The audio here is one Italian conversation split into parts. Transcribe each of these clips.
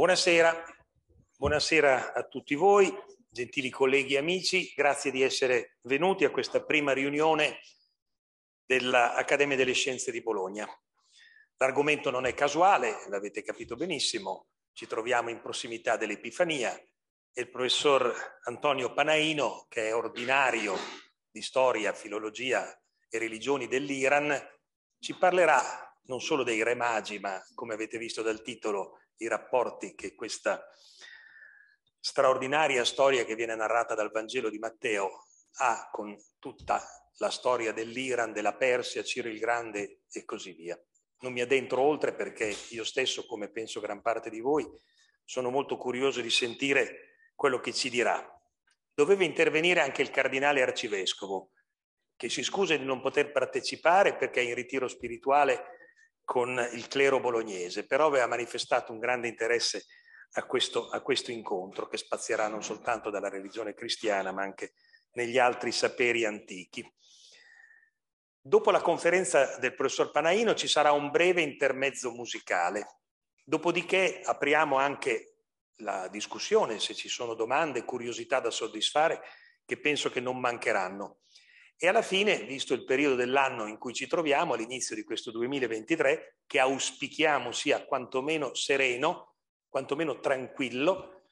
Buonasera, buonasera a tutti voi, gentili colleghi e amici, grazie di essere venuti a questa prima riunione dell'Accademia delle Scienze di Bologna. L'argomento non è casuale, l'avete capito benissimo, ci troviamo in prossimità dell'Epifania e il professor Antonio Panaino, che è ordinario di storia, filologia e religioni dell'Iran, ci parlerà non solo dei Re Magi, ma come avete visto dal titolo, i rapporti che questa straordinaria storia che viene narrata dal Vangelo di Matteo ha con tutta la storia dell'Iran, della Persia, Ciro il Grande e così via. Non mi addentro oltre perché io stesso, come penso gran parte di voi, sono molto curioso di sentire quello che ci dirà. Doveva intervenire anche il cardinale arcivescovo, che si scusa di non poter partecipare perché è in ritiro spirituale con il clero bolognese, però aveva manifestato un grande interesse a questo, a questo, incontro che spazierà non soltanto dalla religione cristiana ma anche negli altri saperi antichi. Dopo la conferenza del professor Panaino ci sarà un breve intermezzo musicale, dopodiché apriamo anche la discussione se ci sono domande, curiosità da soddisfare che penso che non mancheranno. E alla fine, visto il periodo dell'anno in cui ci troviamo, all'inizio di questo 2023, che auspichiamo sia quantomeno sereno, quantomeno tranquillo,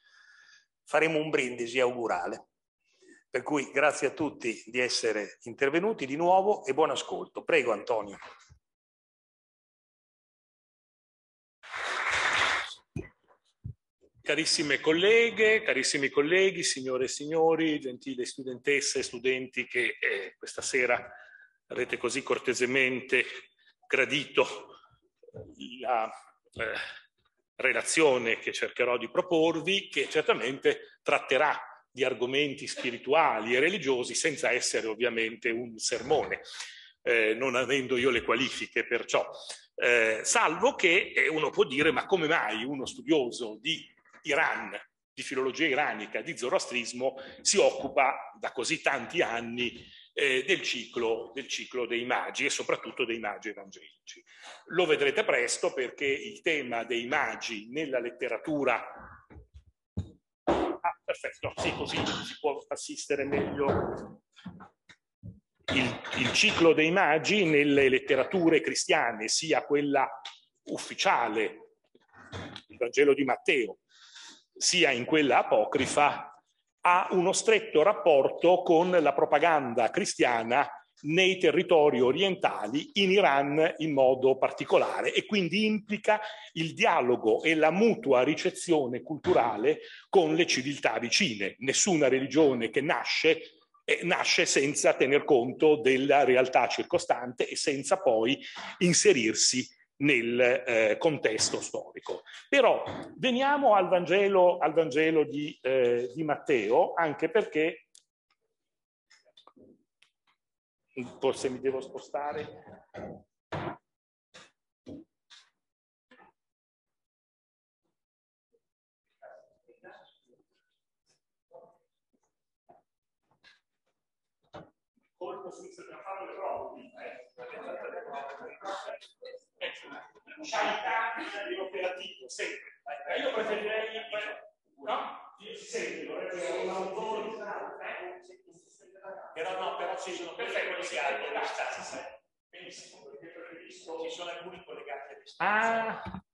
faremo un brindisi augurale. Per cui grazie a tutti di essere intervenuti di nuovo e buon ascolto. Prego Antonio. Carissime colleghe, carissimi colleghi, signore e signori, gentili studentesse e studenti che eh, questa sera avete così cortesemente gradito la eh, relazione che cercherò di proporvi, che certamente tratterà di argomenti spirituali e religiosi senza essere ovviamente un sermone, eh, non avendo io le qualifiche perciò. Eh, salvo che eh, uno può dire ma come mai uno studioso di Iran, di filologia iranica, di zoroastrismo, si occupa da così tanti anni eh, del, ciclo, del, ciclo, dei magi e soprattutto dei magi evangelici. Lo vedrete presto perché il tema dei magi nella letteratura... Ah, perfetto, sì, così si può assistere meglio. Il, il ciclo dei magi nelle letterature cristiane, sia quella ufficiale, il Vangelo di Matteo, sia in quella apocrifa, ha uno stretto rapporto con la propaganda cristiana nei territori orientali, in Iran in modo particolare, e quindi implica il dialogo e la mutua ricezione culturale con le civiltà vicine. Nessuna religione che nasce eh, nasce senza tener conto della realtà circostante e senza poi inserirsi nel eh, contesto storico. Però veniamo al Vangelo, al Vangelo di, eh, di, Matteo, anche perché, forse mi devo spostare, sanità dell'operativo, sempre. Eh, io preferirei, no? Sempre, eh, eh, però no, però ci sono perfetti si hanno le distanze. Benissimo, ci sono alcuni collegati a distanza. Ah,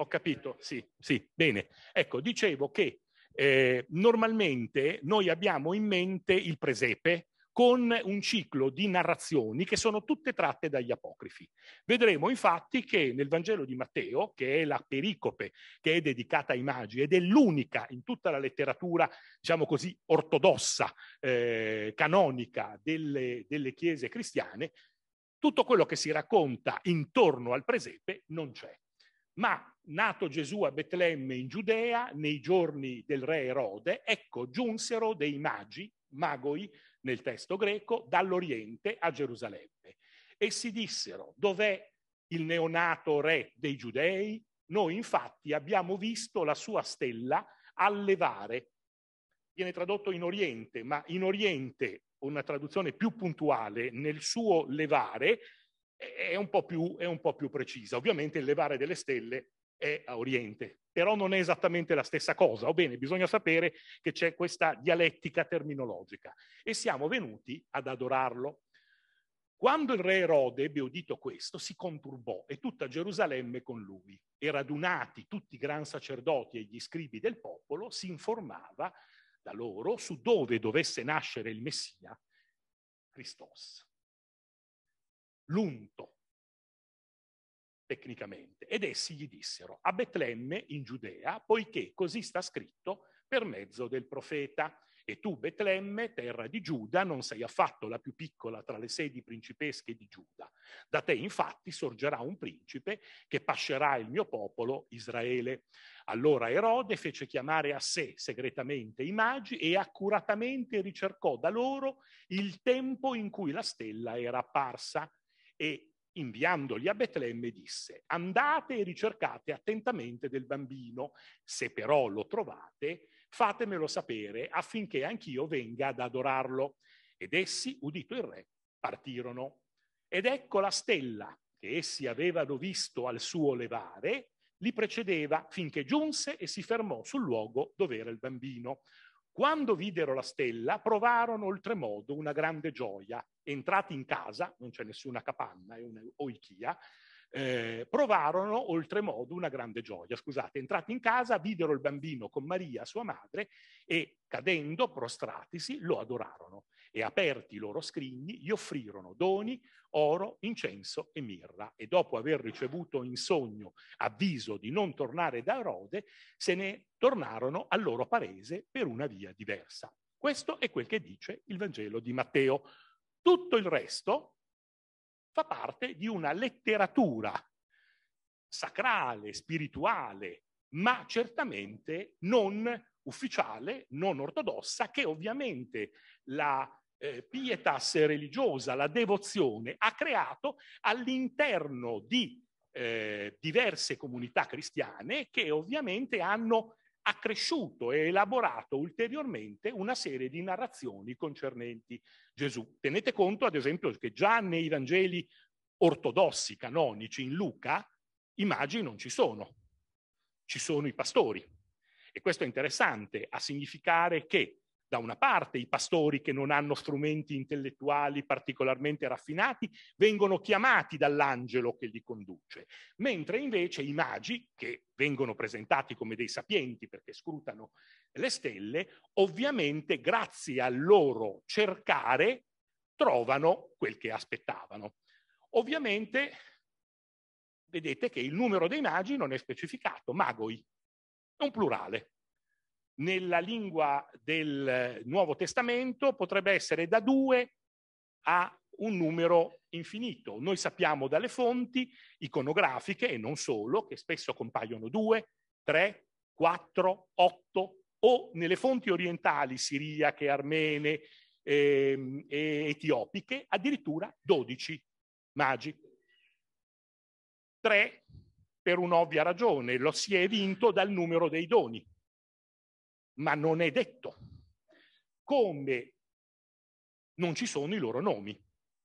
ho capito, sì, sì, bene. Ecco, dicevo che eh, normalmente noi abbiamo in mente il presepe, con un ciclo di narrazioni che sono tutte tratte dagli apocrifi. Vedremo infatti che nel Vangelo di Matteo, che è la pericope che è dedicata ai magi ed è l'unica in tutta la letteratura, diciamo così, ortodossa, eh, canonica delle, delle chiese cristiane, tutto quello che si racconta intorno al presepe non c'è. Ma nato Gesù a Betlemme in Giudea, nei giorni del re Erode, ecco giunsero dei magi, magoi, nel testo greco, dall'Oriente a Gerusalemme. E si dissero, dov'è il neonato re dei giudei? Noi infatti abbiamo visto la sua stella allevare. Viene tradotto in Oriente, ma in Oriente, una traduzione più puntuale, nel suo levare è un po' più, un po più precisa. Ovviamente il levare delle stelle è a Oriente, però non è esattamente la stessa cosa. O bene, bisogna sapere che c'è questa dialettica terminologica e siamo venuti ad adorarlo. Quando il re Erode ebbe udito questo, si conturbò e tutta Gerusalemme con lui. E radunati tutti i gran sacerdoti e gli scribi del popolo, si informava da loro su dove dovesse nascere il Messia, Cristos. L'unto tecnicamente. Ed essi gli dissero, a Betlemme, in Giudea, poiché così sta scritto per mezzo del profeta. E tu, Betlemme, terra di Giuda, non sei affatto la più piccola tra le sedi principesche di Giuda. Da te, infatti, sorgerà un principe che pascerà il mio popolo Israele. Allora Erode fece chiamare a sé segretamente i magi e accuratamente ricercò da loro il tempo in cui la stella era apparsa e inviandoli a Betlemme, disse, andate e ricercate attentamente del bambino, se però lo trovate, fatemelo sapere affinché anch'io venga ad adorarlo. Ed essi, udito il re, partirono. Ed ecco la stella che essi avevano visto al suo levare, li precedeva finché giunse e si fermò sul luogo dove era il bambino. Quando videro la stella, provarono oltremodo una grande gioia. Entrati in casa, non c'è nessuna capanna, è un'oichia, eh, provarono oltremodo una grande gioia. Scusate, entrati in casa, videro il bambino con Maria, sua madre, e cadendo, prostratisi, lo adorarono e aperti i loro scrigni gli offrirono doni, oro, incenso e mirra e dopo aver ricevuto in sogno avviso di non tornare da Erode, se ne tornarono al loro paese per una via diversa. Questo è quel che dice il Vangelo di Matteo. Tutto il resto fa parte di una letteratura sacrale, spirituale, ma certamente non ufficiale, non ortodossa, che ovviamente la eh, pietas religiosa, la devozione, ha creato all'interno di eh, diverse comunità cristiane che ovviamente hanno accresciuto e elaborato ulteriormente una serie di narrazioni concernenti Gesù. Tenete conto, ad esempio, che già nei Vangeli ortodossi, canonici, in Luca, i magi non ci sono, ci sono i pastori. E questo è interessante a significare che da una parte i pastori che non hanno strumenti intellettuali particolarmente raffinati vengono chiamati dall'angelo che li conduce, mentre invece i magi, che vengono presentati come dei sapienti perché scrutano le stelle, ovviamente grazie al loro cercare trovano quel che aspettavano. Ovviamente vedete che il numero dei magi non è specificato, magoi, è un plurale. Nella lingua del Nuovo Testamento potrebbe essere da due a un numero infinito. Noi sappiamo dalle fonti iconografiche e non solo, che spesso compaiono due, tre, quattro, otto, o nelle fonti orientali siriache, armene ehm, e eh, etiopiche, addirittura dodici magi. Tre per un'ovvia ragione, lo si è vinto dal numero dei doni, ma non è detto come non ci sono i loro nomi.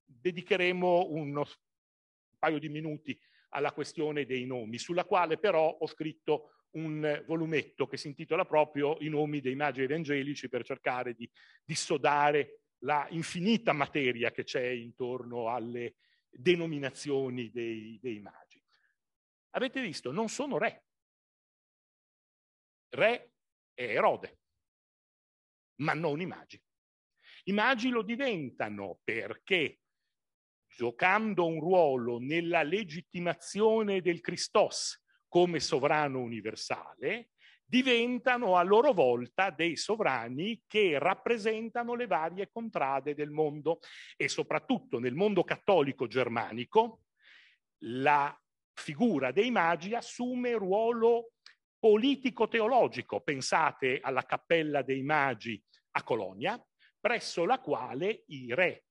Dedicheremo uno, un paio di minuti alla questione dei nomi, sulla quale però ho scritto un volumetto che si intitola proprio I nomi dei magi evangelici per cercare di dissodare la infinita materia che c'è intorno alle denominazioni dei, dei magi. Avete visto, non sono re. Re è Erode, ma non i magi. I magi lo diventano perché giocando un ruolo nella legittimazione del Christos come sovrano universale, diventano a loro volta dei sovrani che rappresentano le varie contrade del mondo e soprattutto nel mondo cattolico germanico la figura dei magi assume ruolo politico-teologico. Pensate alla cappella dei magi a Colonia, presso la quale i re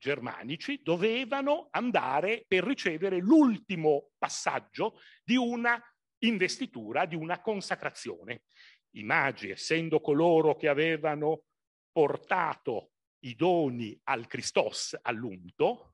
germanici dovevano andare per ricevere l'ultimo passaggio di una investitura, di una consacrazione. I magi, essendo coloro che avevano portato i doni al Christos, all'unto,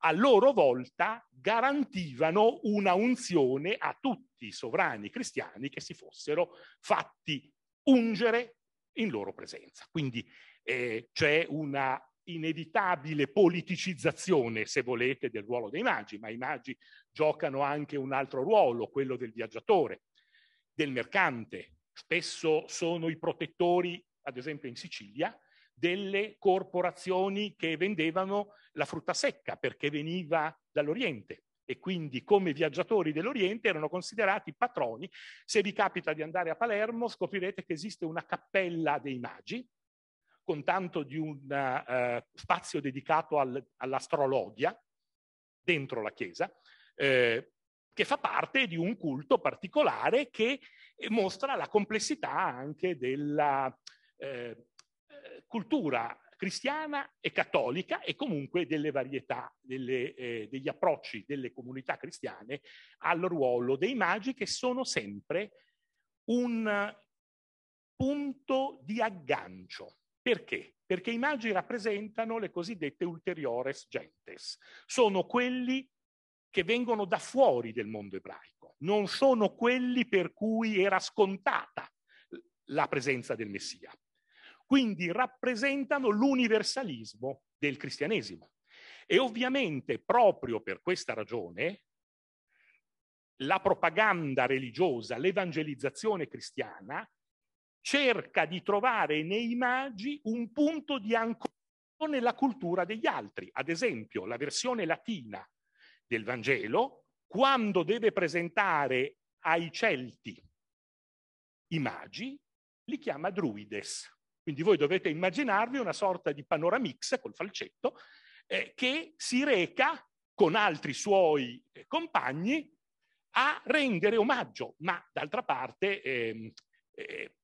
a loro volta garantivano una unzione a tutti i sovrani cristiani che si fossero fatti ungere in loro presenza. Quindi eh, c'è una inevitabile politicizzazione, se volete, del ruolo dei magi, ma i magi giocano anche un altro ruolo, quello del viaggiatore, del mercante. Spesso sono i protettori, ad esempio in Sicilia, delle corporazioni che vendevano la frutta secca perché veniva dall'Oriente e quindi come viaggiatori dell'Oriente erano considerati patroni. Se vi capita di andare a Palermo scoprirete che esiste una cappella dei magi con tanto di un uh, spazio dedicato al, all'astrologia dentro la chiesa, eh, che fa parte di un culto particolare che mostra la complessità anche della, eh, cultura cristiana e cattolica e comunque delle varietà, delle, eh, degli approcci delle comunità cristiane al ruolo dei magi che sono sempre un punto di aggancio. Perché? Perché i magi rappresentano le cosiddette ulteriores gentes, sono quelli che vengono da fuori del mondo ebraico, non sono quelli per cui era scontata la presenza del Messia. Quindi rappresentano l'universalismo del cristianesimo. E ovviamente proprio per questa ragione la propaganda religiosa, l'evangelizzazione cristiana, cerca di trovare nei magi un punto di ancoraggio nella cultura degli altri. Ad esempio, la versione latina del Vangelo, quando deve presentare ai Celti i magi, li chiama druides. Quindi voi dovete immaginarvi una sorta di panoramix col falcetto eh, che si reca con altri suoi eh, compagni a rendere omaggio, ma d'altra parte ehm, eh,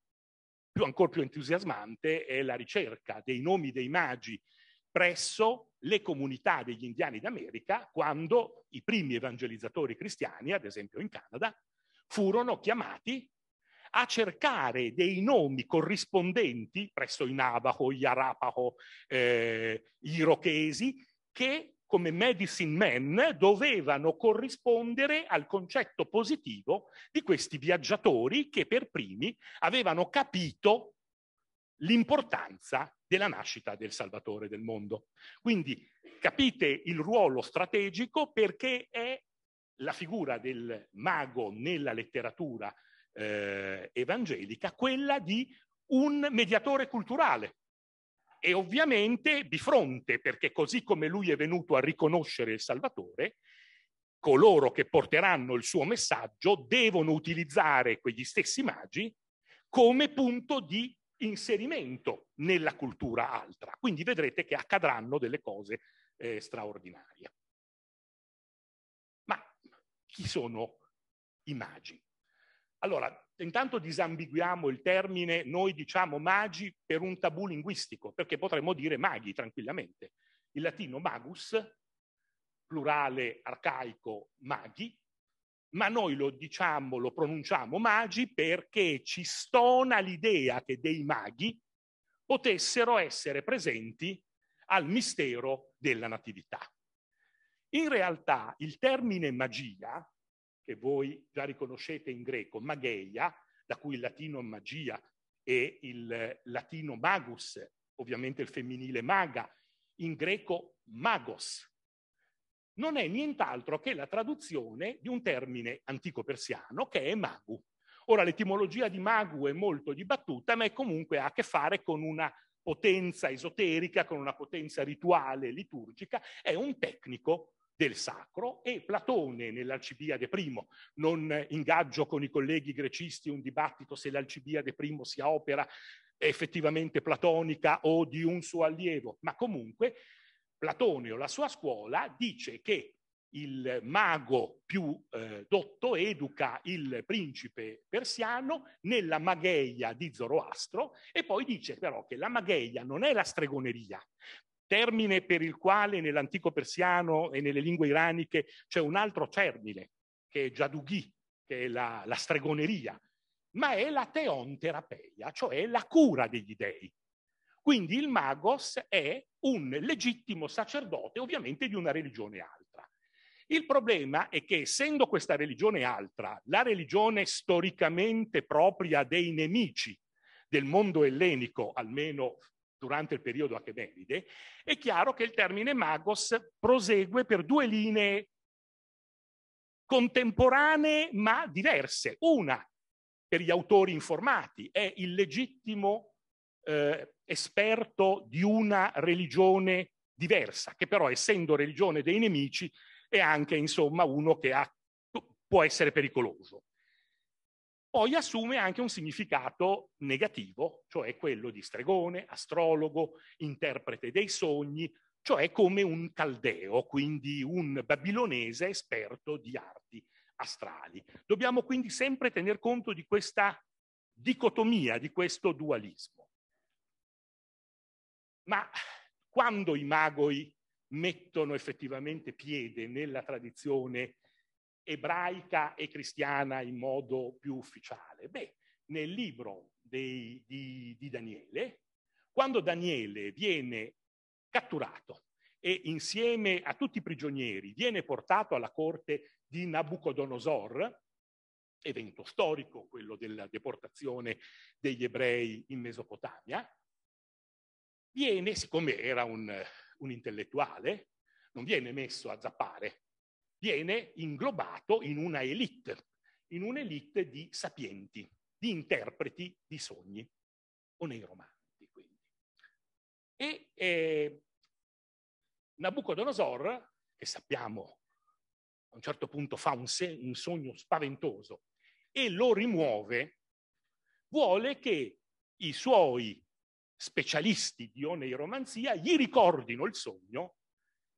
più, ancora più entusiasmante è la ricerca dei nomi dei magi presso le comunità degli indiani d'America quando i primi evangelizzatori cristiani, ad esempio in Canada, furono chiamati a cercare dei nomi corrispondenti presso i Navajo, gli Arapaho, eh, gli Irochesi, che come medicine men dovevano corrispondere al concetto positivo di questi viaggiatori che per primi avevano capito l'importanza della nascita del Salvatore del mondo. Quindi capite il ruolo strategico perché è la figura del mago nella letteratura eh, evangelica, quella di un mediatore culturale. E ovviamente di fronte, perché così come lui è venuto a riconoscere il Salvatore, coloro che porteranno il suo messaggio devono utilizzare quegli stessi magi come punto di inserimento nella cultura altra. Quindi vedrete che accadranno delle cose eh, straordinarie. Ma chi sono i magi? Allora, intanto disambiguiamo il termine, noi diciamo magi per un tabù linguistico, perché potremmo dire maghi tranquillamente. Il latino magus, plurale arcaico maghi, ma noi lo diciamo, lo pronunciamo magi perché ci stona l'idea che dei maghi potessero essere presenti al mistero della natività. In realtà il termine magia che voi già riconoscete in greco, mageia, da cui il latino magia e il latino magus, ovviamente il femminile maga, in greco magos. Non è nient'altro che la traduzione di un termine antico persiano che è magu. Ora l'etimologia di magu è molto dibattuta, ma è comunque ha a che fare con una potenza esoterica, con una potenza rituale, liturgica, è un tecnico del sacro e Platone nell'Alcibiade I, non ingaggio con i colleghi grecisti un dibattito se l'Alcibiade I sia opera effettivamente platonica o di un suo allievo, ma comunque Platone o la sua scuola dice che il mago più eh, dotto educa il principe persiano nella magheia di Zoroastro e poi dice però che la magheia non è la stregoneria, termine per il quale nell'antico persiano e nelle lingue iraniche c'è un altro termine, che è jadughi, che è la, la stregoneria, ma è la teonterapeia, cioè la cura degli dei. Quindi il magos è un legittimo sacerdote, ovviamente di una religione altra. Il problema è che essendo questa religione altra, la religione storicamente propria dei nemici del mondo ellenico, almeno durante il periodo Achemenide, è chiaro che il termine magos prosegue per due linee contemporanee ma diverse. Una, per gli autori informati, è il legittimo eh, esperto di una religione diversa, che però essendo religione dei nemici è anche insomma uno che ha, può essere pericoloso poi assume anche un significato negativo, cioè quello di stregone, astrologo, interprete dei sogni, cioè come un caldeo, quindi un babilonese esperto di arti astrali. Dobbiamo quindi sempre tener conto di questa dicotomia, di questo dualismo. Ma quando i magoi mettono effettivamente piede nella tradizione ebraica e cristiana in modo più ufficiale? Beh, nel libro dei, di, di Daniele, quando Daniele viene catturato e insieme a tutti i prigionieri viene portato alla corte di Nabucodonosor, evento storico, quello della deportazione degli ebrei in Mesopotamia, viene, siccome era un, un intellettuale, non viene messo a zappare, viene inglobato in una elite, in un'elite di sapienti, di interpreti di sogni o nei romanti. Quindi. E eh, Nabucodonosor, che sappiamo a un certo punto fa un, se- un sogno spaventoso e lo rimuove, vuole che i suoi specialisti di oneiromanzia gli ricordino il sogno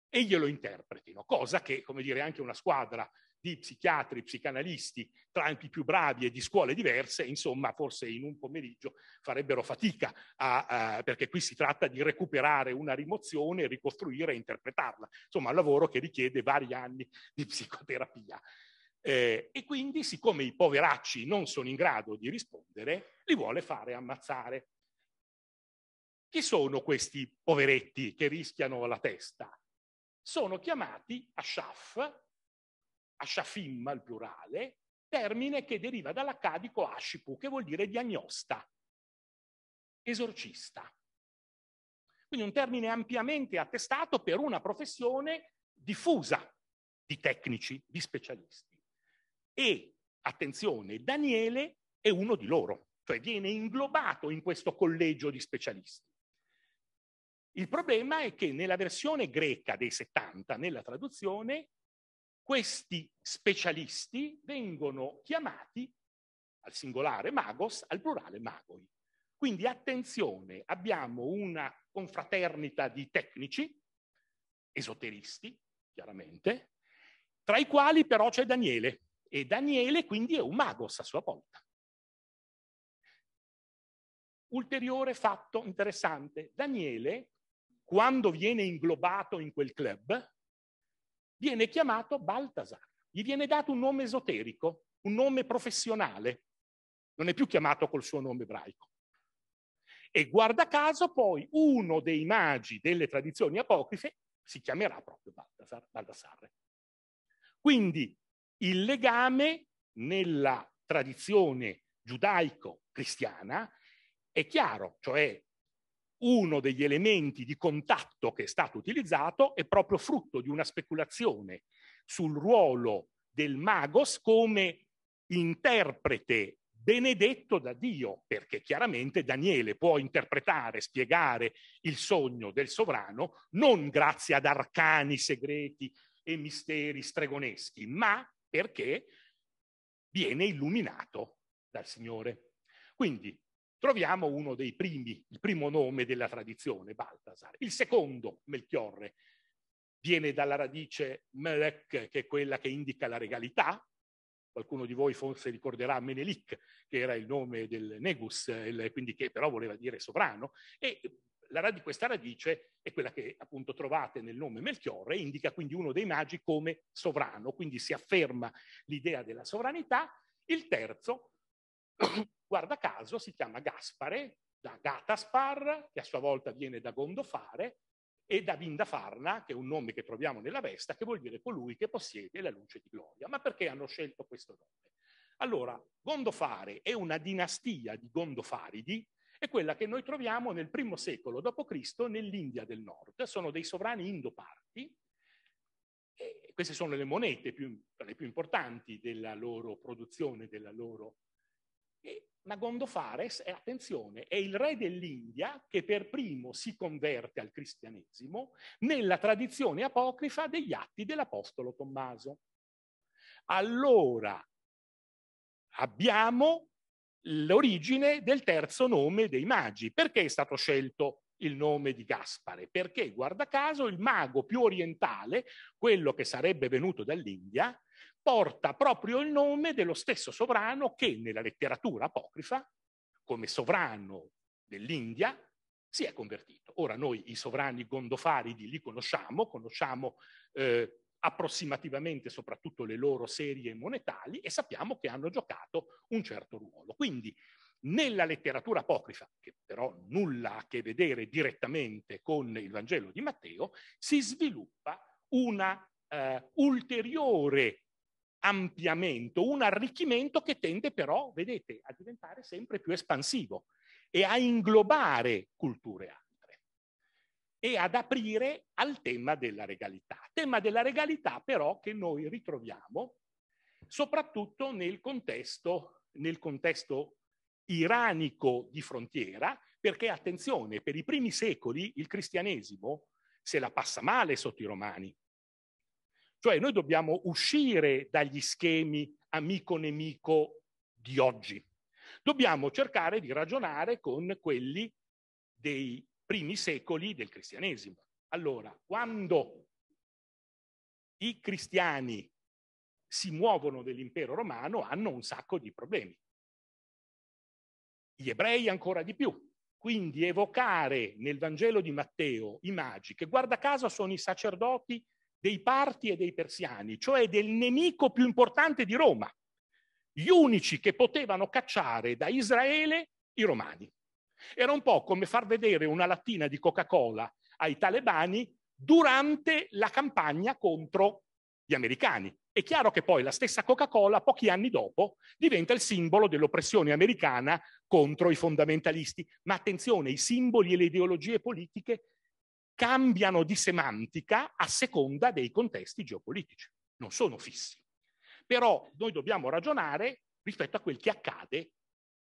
e glielo interpretino, cosa che, come dire, anche una squadra di psichiatri, psicanalisti, tra anche più bravi e di scuole diverse, insomma, forse in un pomeriggio farebbero fatica, a, a, perché qui si tratta di recuperare una rimozione, ricostruire e interpretarla. Insomma, un lavoro che richiede vari anni di psicoterapia. Eh, e quindi, siccome i poveracci non sono in grado di rispondere, li vuole fare ammazzare. Chi sono questi poveretti che rischiano la testa? sono chiamati ashaf, ashafim al plurale, termine che deriva dall'accadico ashipu, che vuol dire diagnosta, esorcista. Quindi un termine ampiamente attestato per una professione diffusa di tecnici, di specialisti. E, attenzione, Daniele è uno di loro, cioè viene inglobato in questo collegio di specialisti. Il problema è che nella versione greca dei 70, nella traduzione, questi specialisti vengono chiamati al singolare magos, al plurale magoi. Quindi attenzione, abbiamo una confraternita di tecnici, esoteristi, chiaramente, tra i quali però c'è Daniele, e Daniele quindi è un magos a sua volta. Ulteriore fatto interessante, Daniele quando viene inglobato in quel club, viene chiamato Baltasar. Gli viene dato un nome esoterico, un nome professionale. Non è più chiamato col suo nome ebraico. E guarda caso poi uno dei magi delle tradizioni apocrife si chiamerà proprio Baltasar, Baldassarre. Quindi il legame nella tradizione giudaico-cristiana è chiaro, cioè uno degli elementi di contatto che è stato utilizzato è proprio frutto di una speculazione sul ruolo del magos come interprete benedetto da Dio, perché chiaramente Daniele può interpretare, spiegare il sogno del sovrano non grazie ad arcani segreti e misteri stregoneschi, ma perché viene illuminato dal Signore. Quindi troviamo uno dei primi, il primo nome della tradizione, Baltasar. Il secondo, Melchiorre, viene dalla radice Melek, che è quella che indica la regalità. Qualcuno di voi forse ricorderà Menelik, che era il nome del Negus, quindi che però voleva dire sovrano, e rad- questa radice è quella che appunto trovate nel nome Melchiorre, indica quindi uno dei magi come sovrano, quindi si afferma l'idea della sovranità. Il terzo guarda caso, si chiama Gaspare, da Gataspar, che a sua volta viene da Gondofare, e da Vindafarna, che è un nome che troviamo nella Vesta, che vuol dire colui che possiede la luce di gloria. Ma perché hanno scelto questo nome? Allora, Gondofare è una dinastia di Gondofaridi, è quella che noi troviamo nel primo secolo d.C. nell'India del Nord. Sono dei sovrani indoparti. E queste sono le monete più, le più importanti della loro produzione, della loro ma Gondofares, è, eh, attenzione, è il re dell'India che per primo si converte al cristianesimo nella tradizione apocrifa degli atti dell'Apostolo Tommaso. Allora abbiamo l'origine del terzo nome dei magi. Perché è stato scelto il nome di Gaspare? Perché, guarda caso, il mago più orientale, quello che sarebbe venuto dall'India, porta proprio il nome dello stesso sovrano che nella letteratura apocrifa, come sovrano dell'India, si è convertito. Ora noi i sovrani gondofaridi li conosciamo, conosciamo eh, approssimativamente soprattutto le loro serie monetali e sappiamo che hanno giocato un certo ruolo. Quindi nella letteratura apocrifa, che però nulla ha a che vedere direttamente con il Vangelo di Matteo, si sviluppa una eh, ulteriore ampliamento, un arricchimento che tende però, vedete, a diventare sempre più espansivo e a inglobare culture altre e ad aprire al tema della regalità. Tema della regalità però che noi ritroviamo soprattutto nel contesto, nel contesto iranico di frontiera, perché attenzione, per i primi secoli il cristianesimo se la passa male sotto i romani, cioè noi dobbiamo uscire dagli schemi amico-nemico di oggi. Dobbiamo cercare di ragionare con quelli dei primi secoli del cristianesimo. Allora, quando i cristiani si muovono dell'impero romano hanno un sacco di problemi. Gli ebrei ancora di più. Quindi evocare nel Vangelo di Matteo i magi, che guarda caso sono i sacerdoti dei parti e dei persiani, cioè del nemico più importante di Roma, gli unici che potevano cacciare da Israele i romani. Era un po' come far vedere una lattina di Coca-Cola ai talebani durante la campagna contro gli americani. È chiaro che poi la stessa Coca-Cola, pochi anni dopo, diventa il simbolo dell'oppressione americana contro i fondamentalisti. Ma attenzione, i simboli e le ideologie politiche cambiano di semantica a seconda dei contesti geopolitici, non sono fissi. Però noi dobbiamo ragionare rispetto a quel che accade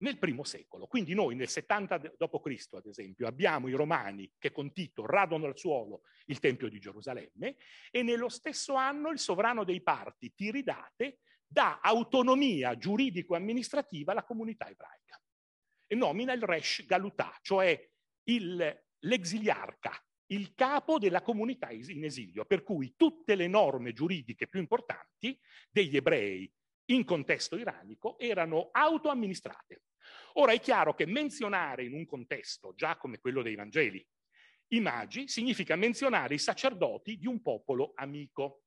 nel primo secolo. Quindi noi nel 70 d.C., ad esempio, abbiamo i romani che con Tito radono al suolo il Tempio di Gerusalemme e nello stesso anno il sovrano dei parti, Tiridate, dà autonomia giuridico-amministrativa alla comunità ebraica e nomina il Resh Galutà, cioè il, l'exiliarca il capo della comunità in esilio, per cui tutte le norme giuridiche più importanti degli ebrei in contesto iranico erano autoamministrate. Ora è chiaro che menzionare in un contesto già come quello dei Vangeli i magi significa menzionare i sacerdoti di un popolo amico.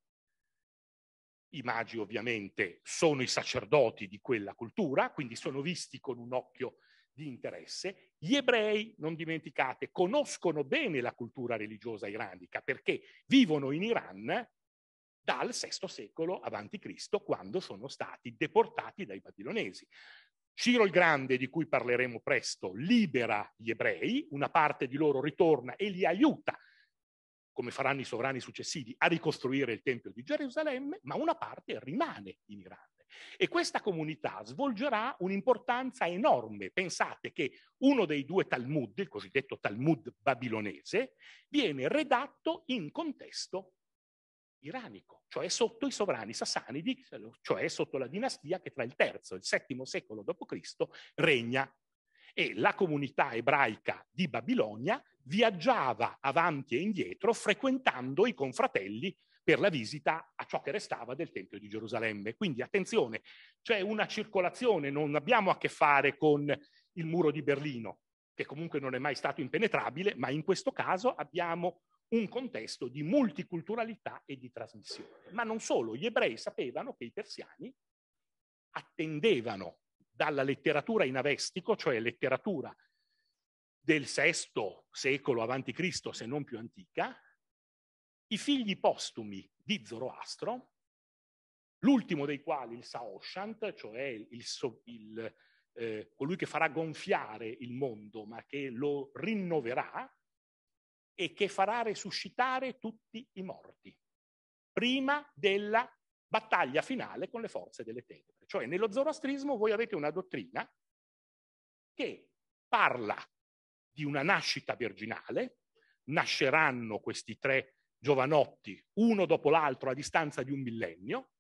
I magi ovviamente sono i sacerdoti di quella cultura, quindi sono visti con un occhio di interesse. Gli ebrei, non dimenticate, conoscono bene la cultura religiosa iranica perché vivono in Iran dal VI secolo a.C., quando sono stati deportati dai babilonesi. Ciro il Grande, di cui parleremo presto, libera gli ebrei, una parte di loro ritorna e li aiuta, come faranno i sovrani successivi, a ricostruire il Tempio di Gerusalemme, ma una parte rimane in Iran. E questa comunità svolgerà un'importanza enorme. Pensate che uno dei due Talmud, il cosiddetto Talmud babilonese, viene redatto in contesto iranico, cioè sotto i sovrani sassanidi, cioè sotto la dinastia che tra il III e il VII secolo d.C. regna. E la comunità ebraica di Babilonia viaggiava avanti e indietro frequentando i confratelli per la visita a ciò che restava del Tempio di Gerusalemme. Quindi attenzione, c'è una circolazione, non abbiamo a che fare con il muro di Berlino, che comunque non è mai stato impenetrabile, ma in questo caso abbiamo un contesto di multiculturalità e di trasmissione. Ma non solo, gli ebrei sapevano che i persiani attendevano dalla letteratura in avestico, cioè letteratura del VI secolo avanti Cristo, se non più antica, i figli postumi di Zoroastro, l'ultimo dei quali il Saoshant, cioè il, il, eh, colui che farà gonfiare il mondo ma che lo rinnoverà e che farà resuscitare tutti i morti, prima della battaglia finale con le forze delle tenebre. Cioè nello zoroastrismo voi avete una dottrina che parla di una nascita virginale, nasceranno questi tre giovanotti, uno dopo l'altro a distanza di un millennio,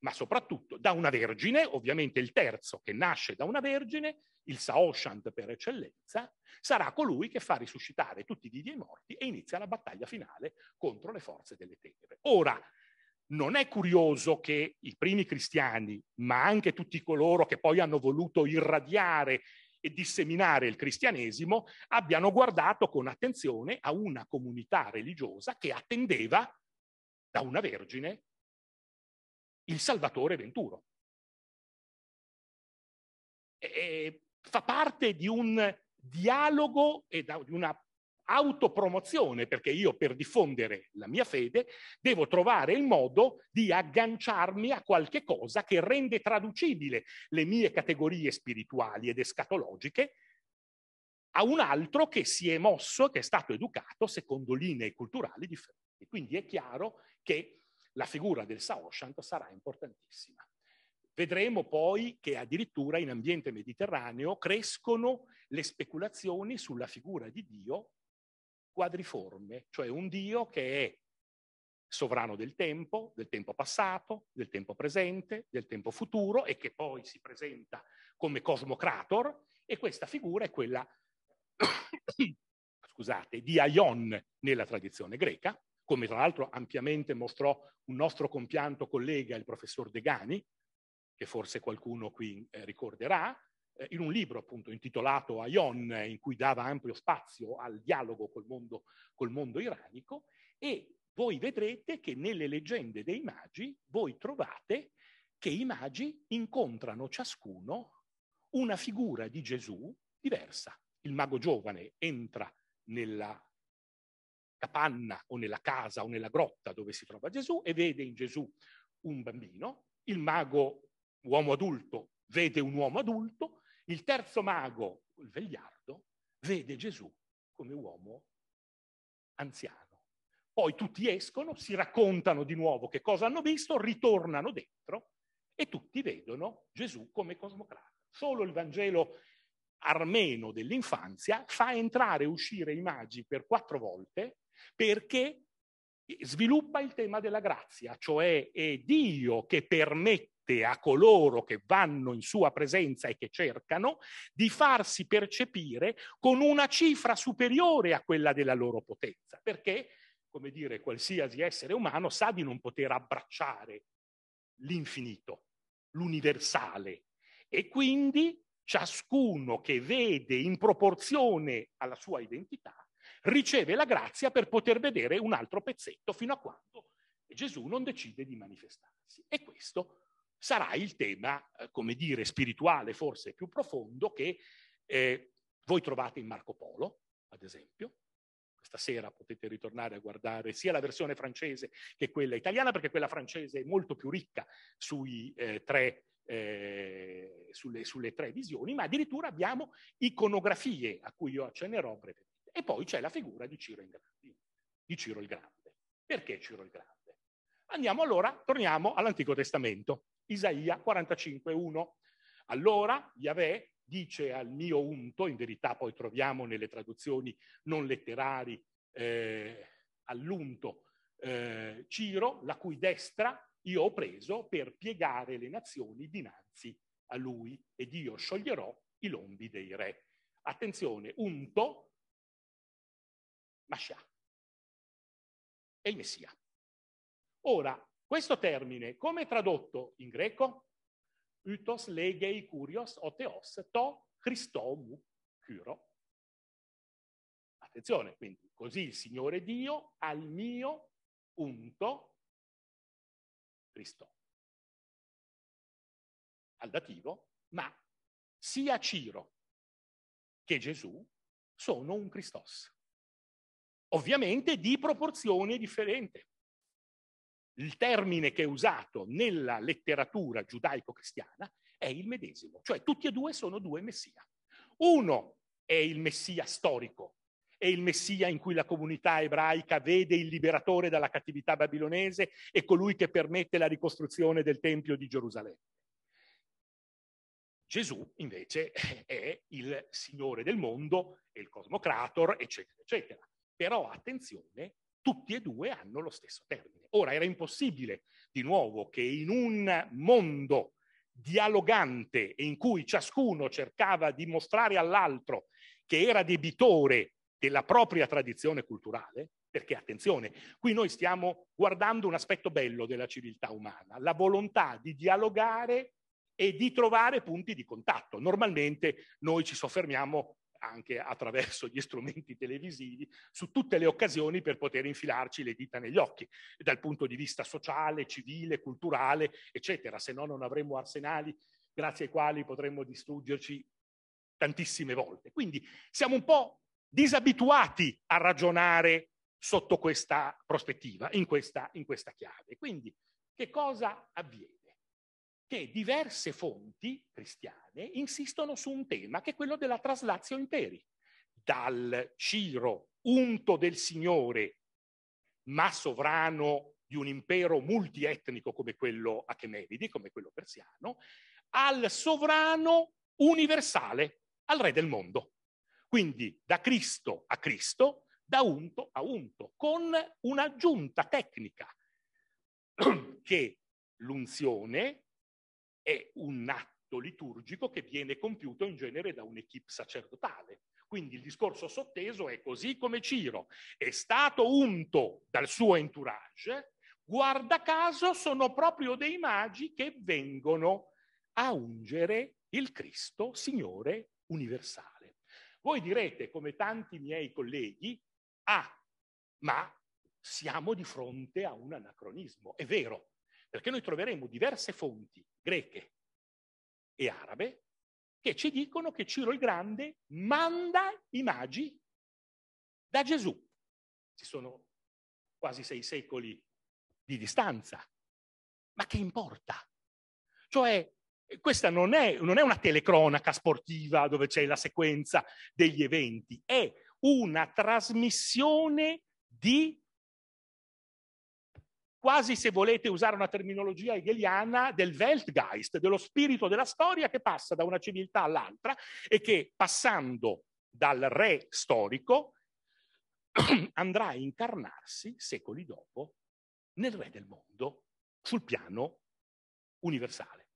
ma soprattutto da una vergine, ovviamente il terzo che nasce da una vergine, il Saoshant per eccellenza, sarà colui che fa risuscitare tutti i didi e morti e inizia la battaglia finale contro le forze delle tenebre. Ora, non è curioso che i primi cristiani, ma anche tutti coloro che poi hanno voluto irradiare e disseminare il cristianesimo abbiano guardato con attenzione a una comunità religiosa che attendeva da una vergine il Salvatore Venturo. E fa parte di un dialogo e di una autopromozione, perché io per diffondere la mia fede devo trovare il modo di agganciarmi a qualche cosa che rende traducibile le mie categorie spirituali ed escatologiche a un altro che si è mosso, che è stato educato secondo linee culturali differenti. Quindi è chiaro che la figura del Saoshant sarà importantissima. Vedremo poi che addirittura in ambiente mediterraneo crescono le speculazioni sulla figura di Dio quadriforme, cioè un Dio che è sovrano del tempo, del tempo passato, del tempo presente, del tempo futuro e che poi si presenta come cosmocrator e questa figura è quella scusate, di Aion nella tradizione greca, come tra l'altro ampiamente mostrò un nostro compianto collega, il professor Degani, che forse qualcuno qui eh, ricorderà, eh, in un libro appunto intitolato Aion, in cui dava ampio spazio al dialogo col mondo, col mondo iranico, e voi vedrete che nelle leggende dei magi voi trovate che i magi incontrano ciascuno una figura di Gesù diversa. Il mago giovane entra nella capanna o nella casa o nella grotta dove si trova Gesù e vede in Gesù un bambino, il mago uomo adulto vede un uomo adulto, il terzo mago, il vegliardo, vede Gesù come uomo anziano. Poi tutti escono, si raccontano di nuovo che cosa hanno visto, ritornano dentro e tutti vedono Gesù come cosmocrata. Solo il Vangelo armeno dell'infanzia fa entrare e uscire i magi per quattro volte perché sviluppa il tema della grazia, cioè è Dio che permette permette a coloro che vanno in sua presenza e che cercano di farsi percepire con una cifra superiore a quella della loro potenza, perché, come dire, qualsiasi essere umano sa di non poter abbracciare l'infinito, l'universale e quindi ciascuno che vede in proporzione alla sua identità riceve la grazia per poter vedere un altro pezzetto fino a quando Gesù non decide di manifestarsi. E questo sarà il tema, eh, come dire, spirituale forse più profondo che eh, voi trovate in Marco Polo, ad esempio. Questa sera potete ritornare a guardare sia la versione francese che quella italiana, perché quella francese è molto più ricca sui, eh, tre, eh, sulle, sulle tre visioni, ma addirittura abbiamo iconografie a cui io accennerò brevemente. E poi c'è la figura di Ciro, Grandi, di Ciro il Grande. Perché Ciro il Grande? Andiamo allora, torniamo all'Antico Testamento. Isaia 45.1. Allora Yahweh dice al mio unto, in verità poi troviamo nelle traduzioni non letterari eh, all'unto eh, Ciro, la cui destra io ho preso per piegare le nazioni dinanzi a lui ed io scioglierò i lombi dei re. Attenzione, unto, Mascià. è il Messia. Ora, questo termine, come tradotto in greco? Utos legei curios o to Christomou curo. Attenzione, quindi, così il Signore Dio al mio unto Cristo. Al dativo, ma sia Ciro che Gesù sono un Christos. Ovviamente di proporzione differente il termine che è usato nella letteratura giudaico-cristiana è il medesimo, cioè tutti e due sono due messia. Uno è il messia storico, è il messia in cui la comunità ebraica vede il liberatore dalla cattività babilonese e colui che permette la ricostruzione del Tempio di Gerusalemme. Gesù invece è il Signore del mondo, è il cosmocrator, eccetera, eccetera. Però attenzione tutti e due hanno lo stesso termine. Ora era impossibile di nuovo che in un mondo dialogante in cui ciascuno cercava di mostrare all'altro che era debitore della propria tradizione culturale, perché attenzione, qui noi stiamo guardando un aspetto bello della civiltà umana, la volontà di dialogare e di trovare punti di contatto. Normalmente noi ci soffermiamo anche attraverso gli strumenti televisivi su tutte le occasioni per poter infilarci le dita negli occhi, dal punto di vista sociale, civile, culturale, eccetera, se no non avremo arsenali grazie ai quali potremmo distruggerci tantissime volte. Quindi siamo un po' disabituati a ragionare sotto questa prospettiva, in questa, in questa chiave. Quindi che cosa avviene? che diverse fonti cristiane insistono su un tema che è quello della traslazio imperi. Dal Ciro, unto del Signore, ma sovrano di un impero multietnico come quello Achemevidi, come quello persiano, al sovrano universale, al re del mondo. Quindi da Cristo a Cristo, da unto a unto, con un'aggiunta tecnica che l'unzione è un atto liturgico che viene compiuto in genere da un'equipe sacerdotale. Quindi il discorso sotteso è così come Ciro è stato unto dal suo entourage, guarda caso sono proprio dei magi che vengono a ungere il Cristo Signore universale. Voi direte, come tanti miei colleghi, ah, ma siamo di fronte a un anacronismo. È vero, perché noi troveremo diverse fonti greche e arabe che ci dicono che Ciro il Grande manda i magi da Gesù. Ci sono quasi sei secoli di distanza. Ma che importa? Cioè, questa non è, non è, una telecronaca sportiva dove c'è la sequenza degli eventi, è una trasmissione di quasi se volete usare una terminologia hegeliana del Weltgeist, dello spirito della storia che passa da una civiltà all'altra e che passando dal re storico andrà a incarnarsi secoli dopo nel re del mondo sul piano universale.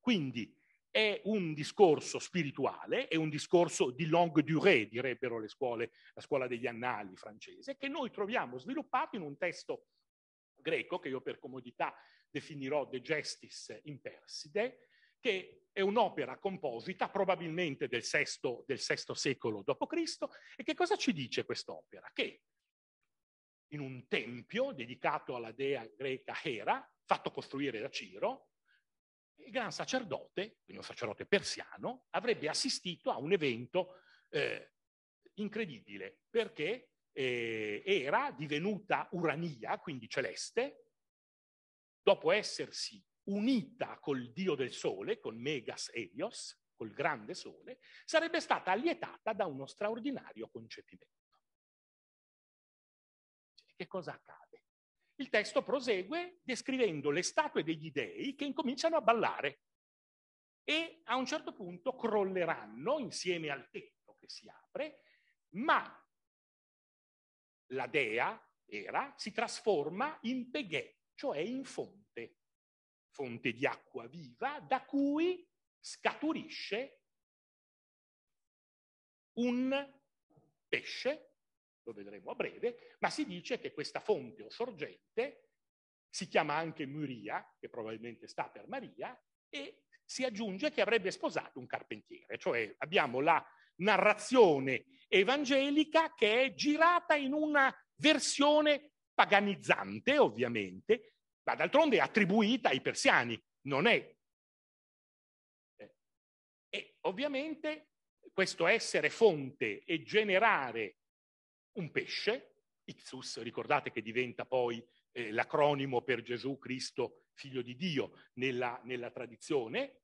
Quindi è un discorso spirituale, è un discorso di longue durée, direbbero le scuole, la scuola degli annali francese, che noi troviamo sviluppato in un testo greco, che io per comodità definirò De Gestis in Perside, che è un'opera composita probabilmente del VI, del VI secolo d.C. E che cosa ci dice quest'opera? Che in un tempio dedicato alla dea greca Hera, fatto costruire da Ciro, il gran sacerdote, quindi un sacerdote persiano, avrebbe assistito a un evento eh, incredibile perché eh, era divenuta Urania, quindi celeste, dopo essersi unita col dio del sole, con Megas Helios, col grande sole, sarebbe stata allietata da uno straordinario concepimento. Che cosa accade? Il testo prosegue descrivendo le statue degli dei che incominciano a ballare e a un certo punto crolleranno insieme al tetto che si apre, ma la dea, era, si trasforma in Peghe, cioè in fonte, fonte di acqua viva da cui scaturisce un pesce, lo vedremo a breve, ma si dice che questa fonte o sorgente si chiama anche Muria, che probabilmente sta per Maria, e si aggiunge che avrebbe sposato un carpentiere, cioè abbiamo la narrazione evangelica che è girata in una versione paganizzante, ovviamente, ma d'altronde è attribuita ai persiani, non è. Eh, e ovviamente questo essere fonte e generare un pesce, Ixus, ricordate che diventa poi eh, l'acronimo per Gesù Cristo, figlio di Dio, nella, nella tradizione,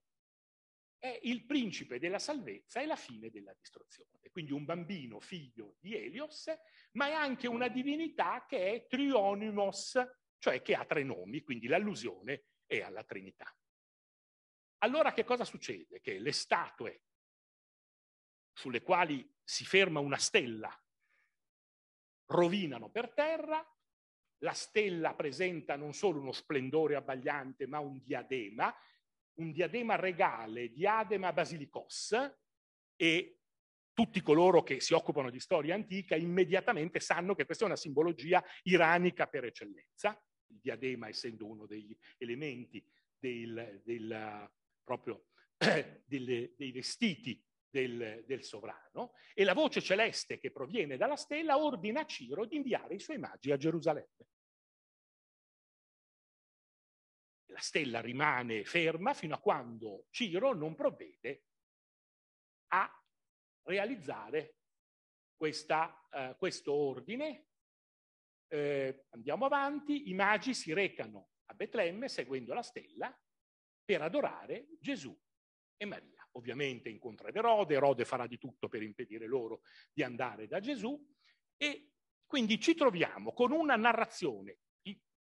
è il principe della salvezza e la fine della distruzione. Quindi un bambino figlio di Helios, ma è anche una divinità che è Trionimos, cioè che ha tre nomi, quindi l'allusione è alla Trinità. Allora che cosa succede? Che le statue sulle quali si ferma una stella rovinano per terra, la stella presenta non solo uno splendore abbagliante, ma un diadema un diadema regale, diadema basilicos, e tutti coloro che si occupano di storia antica immediatamente sanno che questa è una simbologia iranica per eccellenza, il diadema essendo uno degli elementi del, del, proprio, delle, dei vestiti del, del, sovrano, e la voce celeste che proviene dalla stella ordina a Ciro di inviare i suoi magi a Gerusalemme. la stella rimane ferma fino a quando Ciro non provvede a realizzare questa, uh, questo ordine. Eh, andiamo avanti, i magi si recano a Betlemme seguendo la stella per adorare Gesù e Maria. Ovviamente incontra Erode, Erode farà di tutto per impedire loro di andare da Gesù e quindi ci troviamo con una narrazione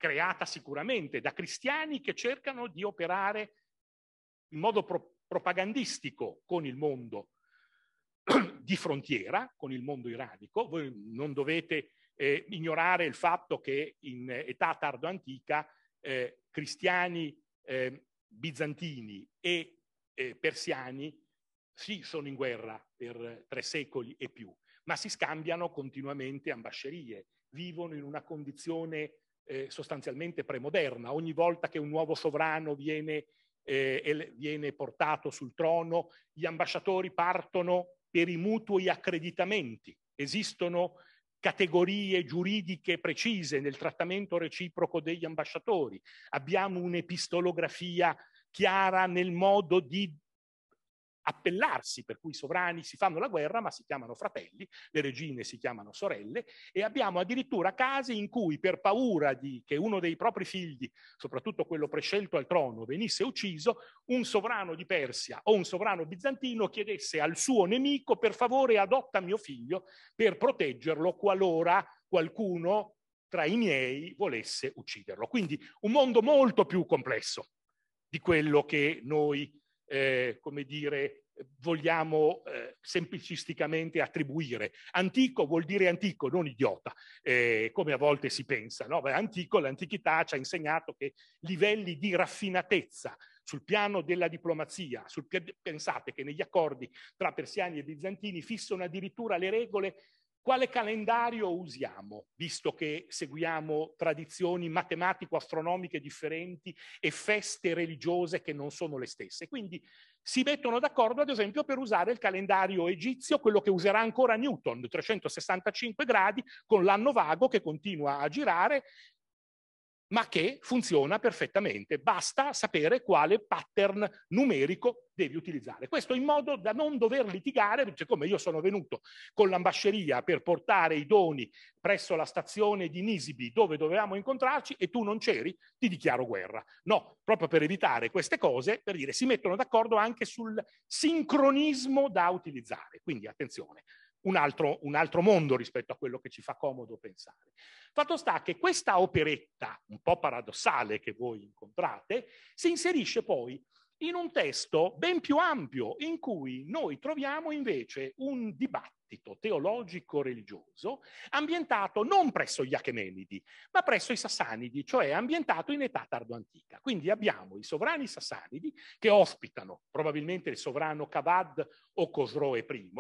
creata sicuramente da cristiani che cercano di operare in modo pro- propagandistico con il mondo di frontiera, con il mondo iranico. Voi non dovete eh, ignorare il fatto che in età tardo-antica eh, cristiani eh, bizantini e eh, persiani sì, sono in guerra per tre secoli e più, ma si scambiano continuamente ambascerie, vivono in una condizione eh, sostanzialmente premoderna. Ogni volta che un nuovo sovrano viene, eh, viene portato sul trono, gli ambasciatori partono per i mutui accreditamenti. Esistono categorie giuridiche precise nel trattamento reciproco degli ambasciatori. Abbiamo un'epistolografia chiara nel modo di appellarsi, per cui i sovrani si fanno la guerra ma si chiamano fratelli, le regine si chiamano sorelle e abbiamo addirittura casi in cui per paura di, che uno dei propri figli, soprattutto quello prescelto al trono, venisse ucciso, un sovrano di Persia o un sovrano bizantino chiedesse al suo nemico per favore adotta mio figlio per proteggerlo qualora qualcuno tra i miei volesse ucciderlo. Quindi un mondo molto più complesso di quello che noi eh, come dire, vogliamo eh, semplicisticamente attribuire. Antico vuol dire antico, non idiota, eh, come a volte si pensa. No? Antico, l'antichità ci ha insegnato che livelli di raffinatezza sul piano della diplomazia, sul, pensate che negli accordi tra persiani e bizantini fissano addirittura le regole quale calendario usiamo, visto che seguiamo tradizioni matematico-astronomiche differenti e feste religiose che non sono le stesse? Quindi si mettono d'accordo, ad esempio, per usare il calendario egizio, quello che userà ancora Newton, 365 gradi, con l'anno vago che continua a girare ma che funziona perfettamente. Basta sapere quale pattern numerico devi utilizzare. Questo in modo da non dover litigare, siccome cioè io sono venuto con l'ambasceria per portare i doni presso la stazione di Nisibi dove dovevamo incontrarci e tu non c'eri, ti dichiaro guerra. No, proprio per evitare queste cose, per dire, si mettono d'accordo anche sul sincronismo da utilizzare. Quindi attenzione, un altro, un altro mondo rispetto a quello che ci fa comodo pensare. Fatto sta che questa operetta, un po' paradossale che voi incontrate, si inserisce poi in un testo ben più ampio in cui noi troviamo invece un dibattito teologico-religioso ambientato non presso gli Achemenidi, ma presso i Sassanidi, cioè ambientato in età tardoantica. Quindi abbiamo i sovrani Sassanidi che ospitano probabilmente il sovrano Cavad o Cosroe I,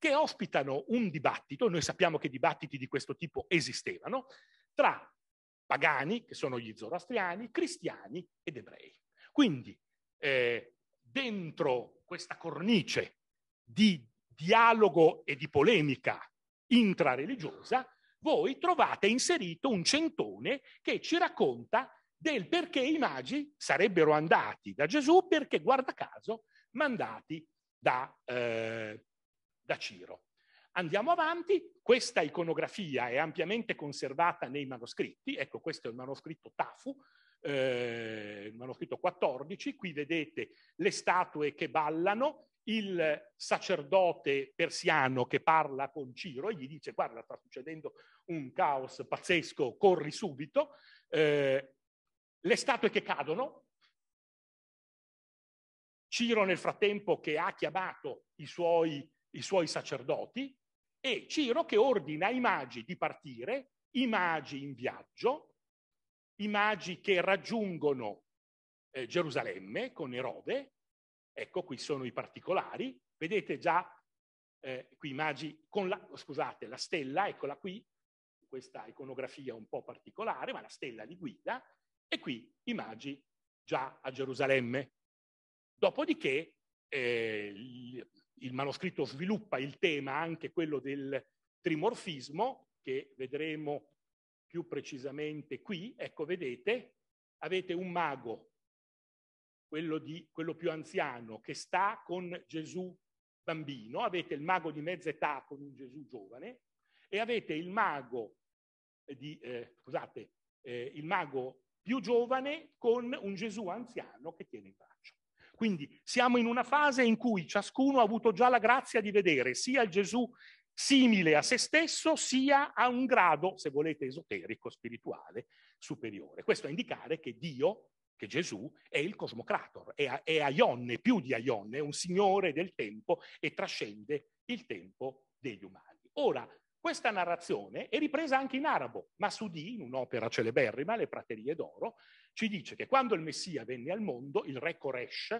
che ospitano un dibattito, noi sappiamo che dibattiti di questo tipo esistevano, tra pagani, che sono gli zoroastriani, cristiani ed ebrei. Quindi, eh, dentro questa cornice di dialogo e di polemica intrareligiosa, voi trovate inserito un centone che ci racconta del perché i magi sarebbero andati da Gesù perché, guarda caso, mandati da eh, da Ciro. Andiamo avanti, questa iconografia è ampiamente conservata nei manoscritti, ecco questo è il manoscritto Tafu, eh, il manoscritto 14, qui vedete le statue che ballano, il sacerdote persiano che parla con Ciro e gli dice guarda sta succedendo un caos pazzesco, corri subito, eh, le statue che cadono, Ciro nel frattempo che ha chiamato i suoi i suoi sacerdoti, e Ciro che ordina ai magi di partire, i magi in viaggio, i magi che raggiungono eh, Gerusalemme con Erode, ecco qui sono i particolari, vedete già eh, qui i magi con la, scusate, la stella, eccola qui, questa iconografia un po' particolare, ma la stella li guida, e qui i magi già a Gerusalemme. Dopodiché eh, il manoscritto sviluppa il tema anche quello del trimorfismo, che vedremo più precisamente qui. Ecco, vedete, avete un mago, quello, di, quello più anziano, che sta con Gesù bambino, avete il mago di mezza età con un Gesù giovane e avete il mago, di, eh, scusate, eh, il mago più giovane con un Gesù anziano che tiene in mano. Quindi siamo in una fase in cui ciascuno ha avuto già la grazia di vedere sia Gesù simile a se stesso, sia a un grado, se volete, esoterico, spirituale, superiore. Questo a indicare che Dio, che Gesù, è il cosmocrator, è, è Aionne, più di Aionne, è un signore del tempo e trascende il tempo degli umani. Ora, questa narrazione è ripresa anche in arabo. Masudi, in un'opera celeberrima, Le praterie d'oro, ci dice che quando il Messia venne al mondo, il re Koresh,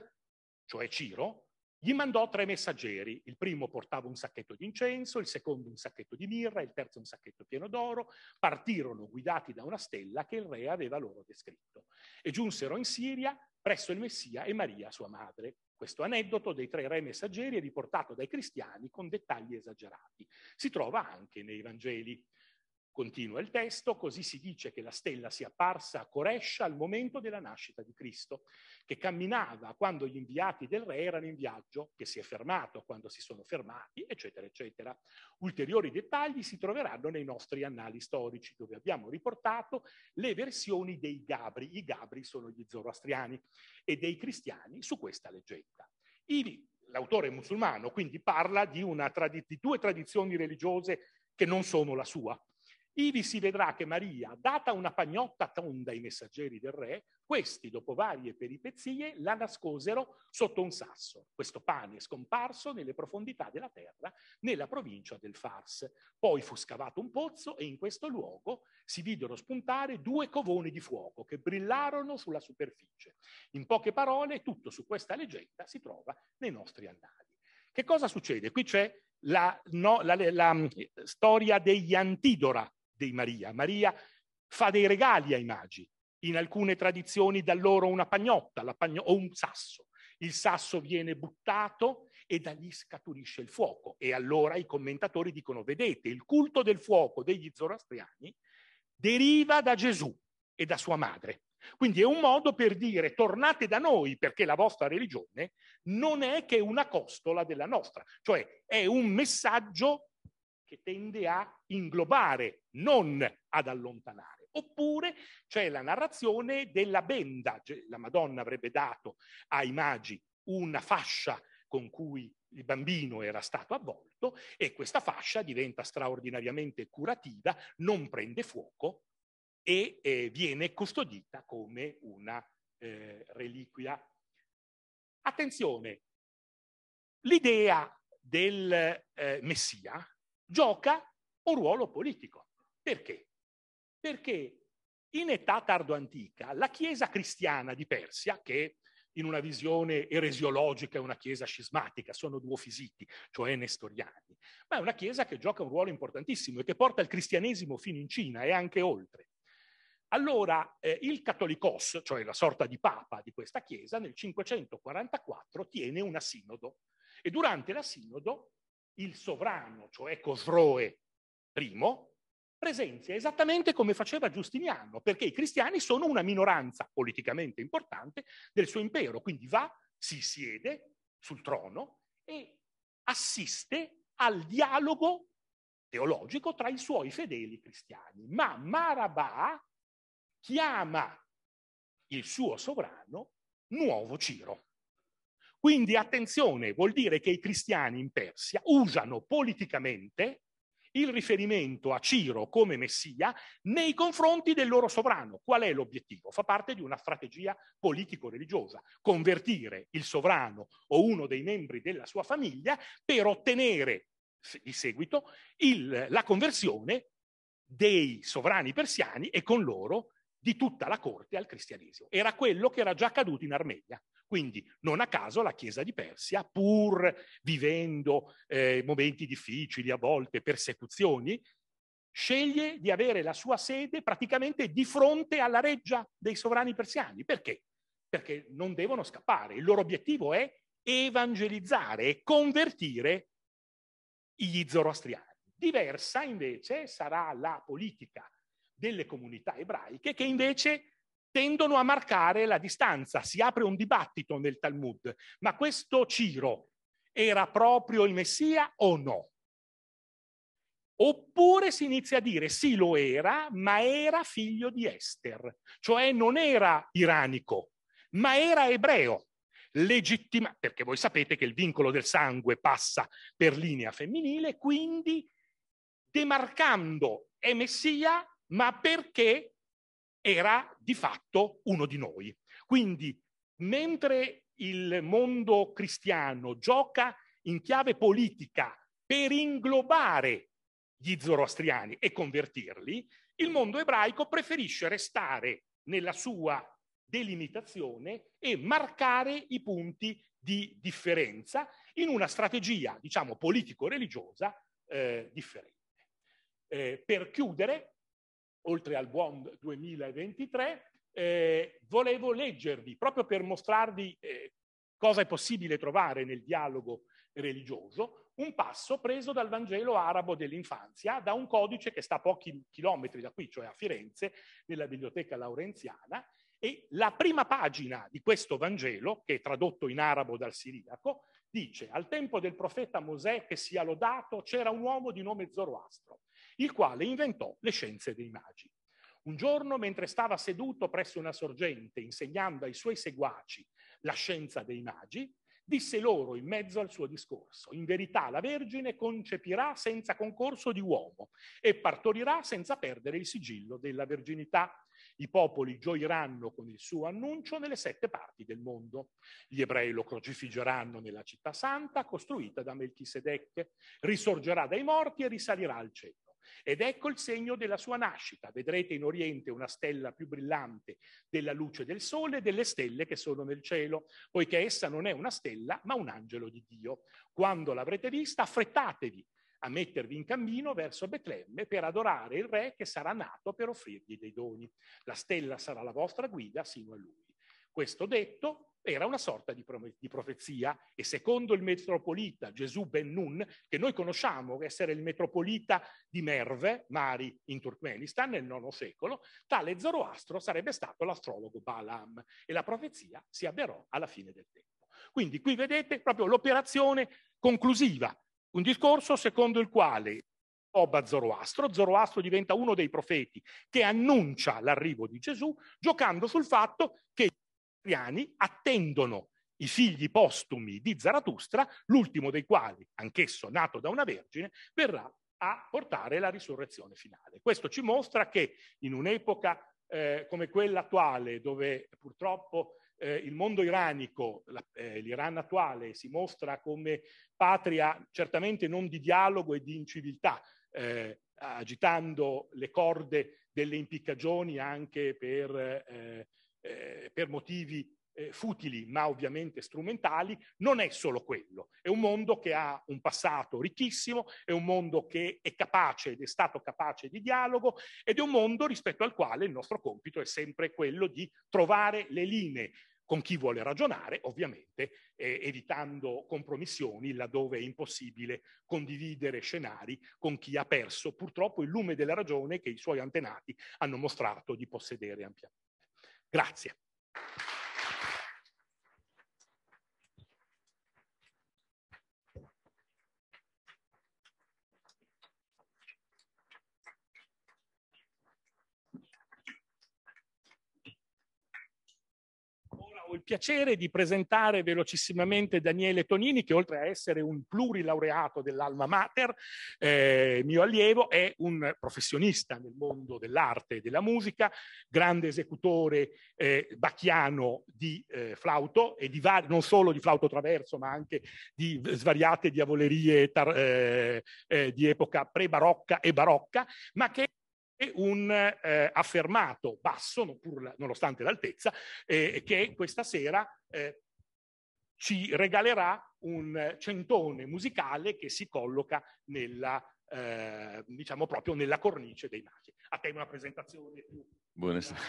cioè Ciro, gli mandò tre messaggeri. Il primo portava un sacchetto di incenso, il secondo un sacchetto di mirra, il terzo un sacchetto pieno d'oro. Partirono guidati da una stella che il re aveva loro descritto e giunsero in Siria presso il Messia e Maria, sua madre. Questo aneddoto dei tre re messaggeri è riportato dai cristiani con dettagli esagerati. Si trova anche nei Vangeli. Continua il testo, così si dice che la stella sia apparsa a Corescia al momento della nascita di Cristo, che camminava quando gli inviati del re erano in viaggio, che si è fermato quando si sono fermati, eccetera, eccetera. Ulteriori dettagli si troveranno nei nostri annali storici, dove abbiamo riportato le versioni dei Gabri, i Gabri sono gli zoroastriani, e dei cristiani su questa leggenda. Ivi, l'autore musulmano, quindi parla di, trad- di due tradizioni religiose che non sono la sua ivi si vedrà che Maria, data una pagnotta tonda ai messaggeri del re, questi, dopo varie peripezie, la nascosero sotto un sasso. Questo pane è scomparso nelle profondità della terra, nella provincia del Fars. Poi fu scavato un pozzo e in questo luogo si videro spuntare due covoni di fuoco che brillarono sulla superficie. In poche parole, tutto su questa leggenda si trova nei nostri annali. Che cosa succede? Qui c'è la, no, la, la, la mm, storia degli Antidora, dei Maria. Maria fa dei regali ai magi, in alcune tradizioni dà loro una pagnotta pagno- o un sasso. Il sasso viene buttato e da lì scaturisce il fuoco. E allora i commentatori dicono, vedete, il culto del fuoco degli zoroastriani deriva da Gesù e da sua madre. Quindi è un modo per dire tornate da noi perché la vostra religione non è che una costola della nostra, cioè è un messaggio che tende a inglobare, non ad allontanare. Oppure c'è la narrazione della benda, la Madonna avrebbe dato ai magi una fascia con cui il bambino era stato avvolto e questa fascia diventa straordinariamente curativa, non prende fuoco e eh, viene custodita come una eh, reliquia. Attenzione, l'idea del eh, Messia gioca un ruolo politico. Perché? Perché in età tardoantica la Chiesa cristiana di Persia, che in una visione eresiologica è una Chiesa scismatica, sono duofisiti, cioè nestoriani, ma è una Chiesa che gioca un ruolo importantissimo e che porta il cristianesimo fino in Cina e anche oltre. Allora eh, il Cattolicos, cioè la sorta di papa di questa Chiesa, nel 544 tiene una sinodo e durante la sinodo il sovrano, cioè Cosroe I, presenzia esattamente come faceva Giustiniano, perché i cristiani sono una minoranza politicamente importante del suo impero, quindi va, si siede sul trono e assiste al dialogo teologico tra i suoi fedeli cristiani. Ma Marabà chiama il suo sovrano nuovo Ciro. Quindi attenzione, vuol dire che i cristiani in Persia usano politicamente il riferimento a Ciro come messia nei confronti del loro sovrano. Qual è l'obiettivo? Fa parte di una strategia politico-religiosa, convertire il sovrano o uno dei membri della sua famiglia per ottenere di seguito il, la conversione dei sovrani persiani e con loro di tutta la corte al cristianesimo. Era quello che era già accaduto in Armenia. Quindi non a caso la Chiesa di Persia, pur vivendo eh, momenti difficili, a volte persecuzioni, sceglie di avere la sua sede praticamente di fronte alla reggia dei sovrani persiani. Perché? Perché non devono scappare. Il loro obiettivo è evangelizzare e convertire gli zoroastriani. Diversa invece sarà la politica delle comunità ebraiche che invece tendono a marcare la distanza. Si apre un dibattito nel Talmud, ma questo Ciro era proprio il Messia o no? Oppure si inizia a dire sì lo era, ma era figlio di Ester, cioè non era iranico, ma era ebreo. Legittima, perché voi sapete che il vincolo del sangue passa per linea femminile, quindi demarcando è Messia, ma perché era di fatto uno di noi. Quindi, mentre il mondo cristiano gioca in chiave politica per inglobare gli zoroastriani e convertirli, il mondo ebraico preferisce restare nella sua delimitazione e marcare i punti di differenza in una strategia, diciamo, politico-religiosa eh, differente. Eh, per chiudere, oltre al buon 2023, eh, volevo leggervi proprio per mostrarvi eh, cosa è possibile trovare nel dialogo religioso, un passo preso dal Vangelo arabo dell'infanzia, da un codice che sta a pochi chilometri da qui, cioè a Firenze, nella biblioteca laurenziana, e la prima pagina di questo Vangelo, che è tradotto in arabo dal siriaco, dice, al tempo del profeta Mosè, che sia lodato, c'era un uomo di nome Zoroastro, il quale inventò le scienze dei magi. Un giorno, mentre stava seduto presso una sorgente insegnando ai suoi seguaci la scienza dei magi, disse loro in mezzo al suo discorso, in verità la Vergine concepirà senza concorso di uomo e partorirà senza perdere il sigillo della verginità. I popoli gioiranno con il suo annuncio nelle sette parti del mondo. Gli ebrei lo crocifiggeranno nella città santa costruita da Melchisedec, risorgerà dai morti e risalirà al cielo. Ed ecco il segno della sua nascita. Vedrete in oriente una stella più brillante della luce del sole e delle stelle che sono nel cielo, poiché essa non è una stella, ma un angelo di Dio. Quando l'avrete vista, affrettatevi a mettervi in cammino verso Betlemme per adorare il re che sarà nato per offrirgli dei doni. La stella sarà la vostra guida sino a lui. Questo detto, era una sorta di, di, profezia e secondo il metropolita Gesù Ben Nun, che noi conosciamo essere il metropolita di Merve, Mari, in Turkmenistan nel IX secolo, tale Zoroastro sarebbe stato l'astrologo Balaam e la profezia si avverò alla fine del tempo. Quindi qui vedete proprio l'operazione conclusiva, un discorso secondo il quale Oba Zoroastro, Zoroastro diventa uno dei profeti che annuncia l'arrivo di Gesù, giocando sul fatto che ariani attendono i figli postumi di Zaratustra, l'ultimo dei quali, anch'esso nato da una vergine, verrà a portare la risurrezione finale. Questo ci mostra che in un'epoca eh, come quella attuale, dove purtroppo eh, il mondo iranico, la, eh, l'Iran attuale, si mostra come patria certamente non di dialogo e di inciviltà, eh, agitando le corde delle impiccagioni anche per eh, eh, per motivi eh, futili ma ovviamente strumentali, non è solo quello. È un mondo che ha un passato ricchissimo, è un mondo che è capace ed è stato capace di dialogo ed è un mondo rispetto al quale il nostro compito è sempre quello di trovare le linee con chi vuole ragionare, ovviamente eh, evitando compromissioni laddove è impossibile condividere scenari con chi ha perso purtroppo il lume della ragione che i suoi antenati hanno mostrato di possedere ampiamente. Grazie. piacere di presentare velocissimamente Daniele Tonini, che oltre a essere un plurilaureato dell'Alma Mater, eh, mio allievo, è un professionista nel mondo dell'arte e della musica, grande esecutore eh, bacchiano di eh, flauto e di var- non solo di flauto traverso, ma anche di svariate diavolerie tar- eh, eh, di epoca pre-barocca e barocca, ma che e un eh, affermato basso, non pur, nonostante l'altezza, eh, che questa sera eh, ci regalerà un centone musicale che si colloca nella, eh, diciamo proprio nella cornice dei magi. A te una presentazione più... Buonasera.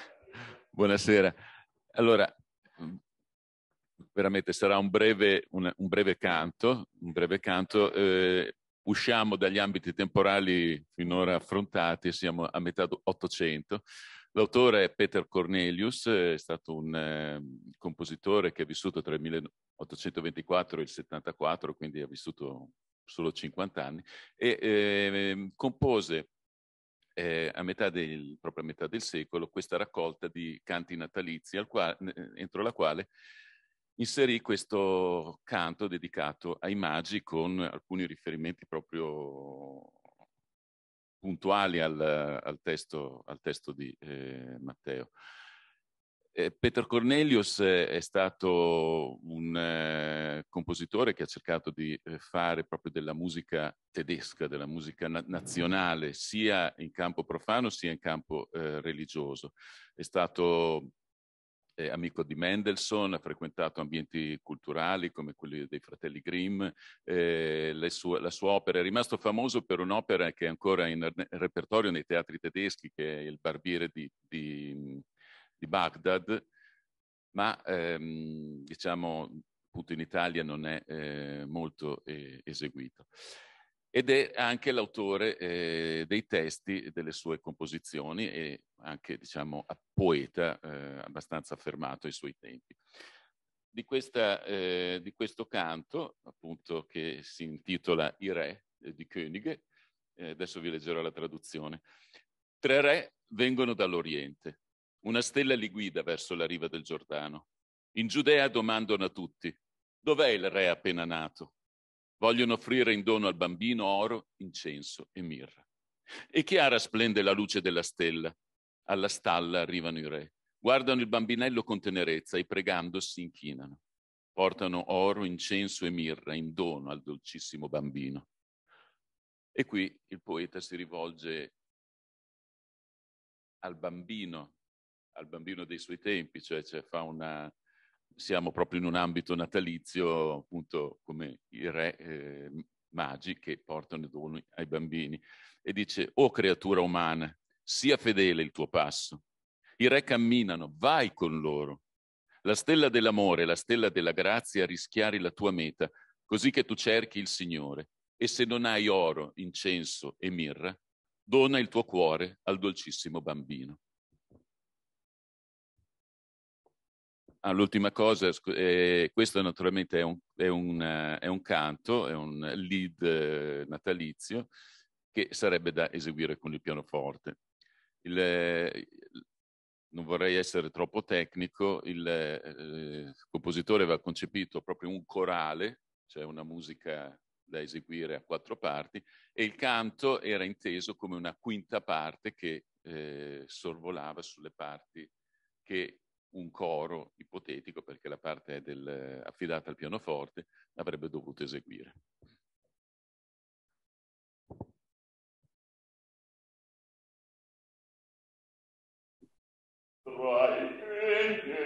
Buonasera. Allora, veramente sarà un breve, un, un breve canto, un breve canto eh, usciamo dagli ambiti temporali finora affrontati, siamo a metà dell'Ottocento. L'autore è Peter Cornelius, è stato un eh, compositore che ha vissuto tra il 1824 e il 74, quindi ha vissuto solo 50 anni, e eh, compose eh, a metà del, proprio a metà del secolo questa raccolta di canti natalizi quale, entro la quale inserì questo canto dedicato ai magi con alcuni riferimenti proprio puntuali al, al, testo, al testo, di eh, Matteo. Eh, Peter Cornelius è stato un eh, compositore che ha cercato di eh, fare proprio della musica tedesca, della musica na nazionale, sia in campo profano sia in campo eh, religioso. È stato eh, amico di Mendelssohn, ha frequentato ambienti culturali come quelli dei fratelli Grimm, eh, sue, la sua opera è rimasto famoso per un'opera che è ancora in repertorio nei teatri tedeschi, che è Il barbiere di, di, di Baghdad, ma ehm, diciamo appunto in Italia non è eh, molto eh, eseguito ed è anche l'autore eh, dei testi delle sue composizioni e anche, diciamo, poeta eh, abbastanza affermato ai suoi tempi. Di, questa, eh, di, questo canto, appunto, che si intitola I re eh, di Könige, eh, adesso vi leggerò la traduzione. Tre re vengono dall'Oriente, una stella li guida verso la riva del Giordano. In Giudea domandano a tutti, dov'è il re appena nato? Vogliono offrire in dono al bambino oro, incenso e mirra. E chiara splende la luce della stella. Alla stalla arrivano i re. Guardano il bambinello con tenerezza e pregando si inchinano. Portano oro, incenso e mirra in dono al dolcissimo bambino. E qui il poeta si rivolge al bambino, al bambino dei suoi tempi, cioè, cioè fa una, siamo proprio in un ambito natalizio, appunto come i re eh, magi che portano i doni ai bambini. E dice, o oh, creatura umana, sia fedele il tuo passo. I re camminano, vai con loro. La stella dell'amore, la stella della grazia, rischiari la tua meta, così che tu cerchi il Signore. E se non hai oro, incenso e mirra, dona il tuo cuore al dolcissimo bambino. Ah, l'ultima cosa, eh, questo naturalmente è un, è, un, è un, canto, è un lead eh, natalizio che sarebbe da eseguire con il pianoforte. Il, eh, non vorrei essere troppo tecnico, il eh, compositore aveva concepito proprio un corale, cioè una musica da eseguire a quattro parti, e il canto era inteso come una quinta parte che eh, sorvolava sulle parti che un coro ipotetico, perché la parte del, affidata al pianoforte, avrebbe dovuto eseguire. Right.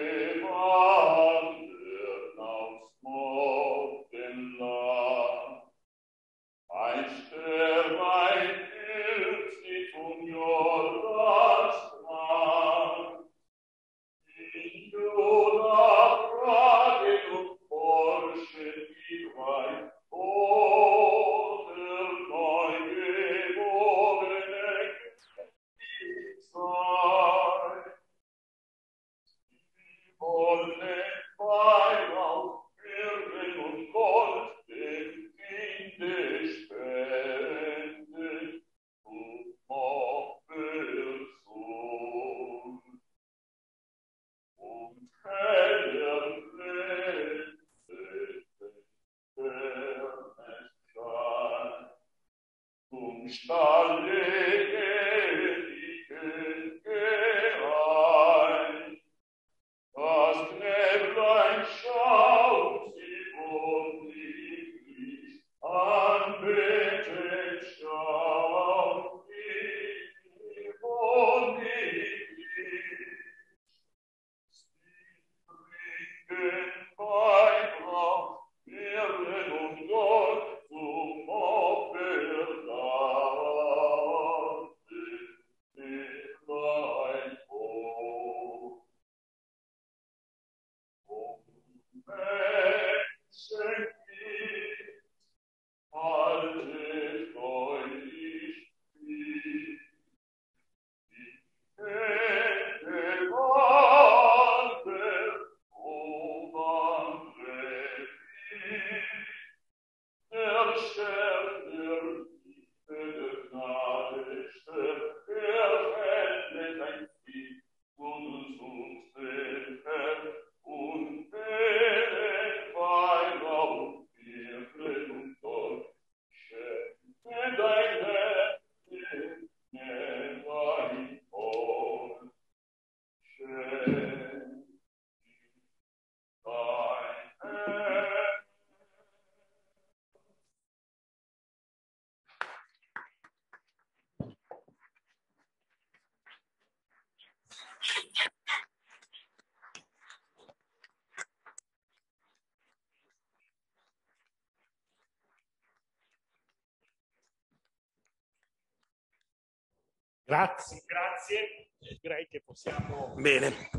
Grazie, grazie. Direi che possiamo... Bene,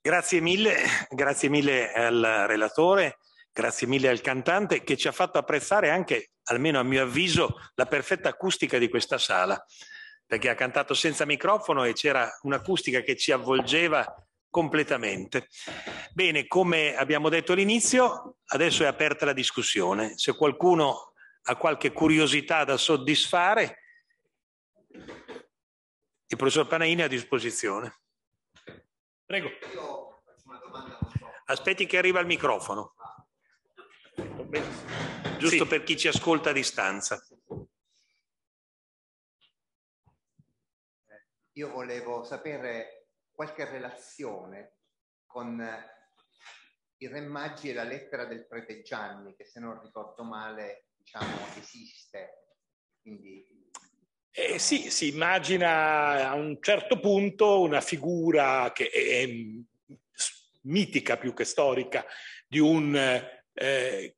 grazie mille, grazie mille al relatore, grazie mille al cantante che ci ha fatto apprezzare anche, almeno a mio avviso, la perfetta acustica di questa sala, perché ha cantato senza microfono e c'era un'acustica che ci avvolgeva completamente. Bene, come abbiamo detto all'inizio, adesso è aperta la discussione. Se qualcuno ha qualche curiosità da soddisfare, il professor Panaini a disposizione. Prego. Aspetti che arriva il microfono. Giusto sì. per chi ci ascolta a distanza. Io volevo sapere qualche relazione con eh, i Re Maggi e la lettera del prete Gianni, che se non ricordo male, diciamo, esiste. Quindi eh, sì, si immagina a un certo punto una figura che è mitica più che storica di un eh,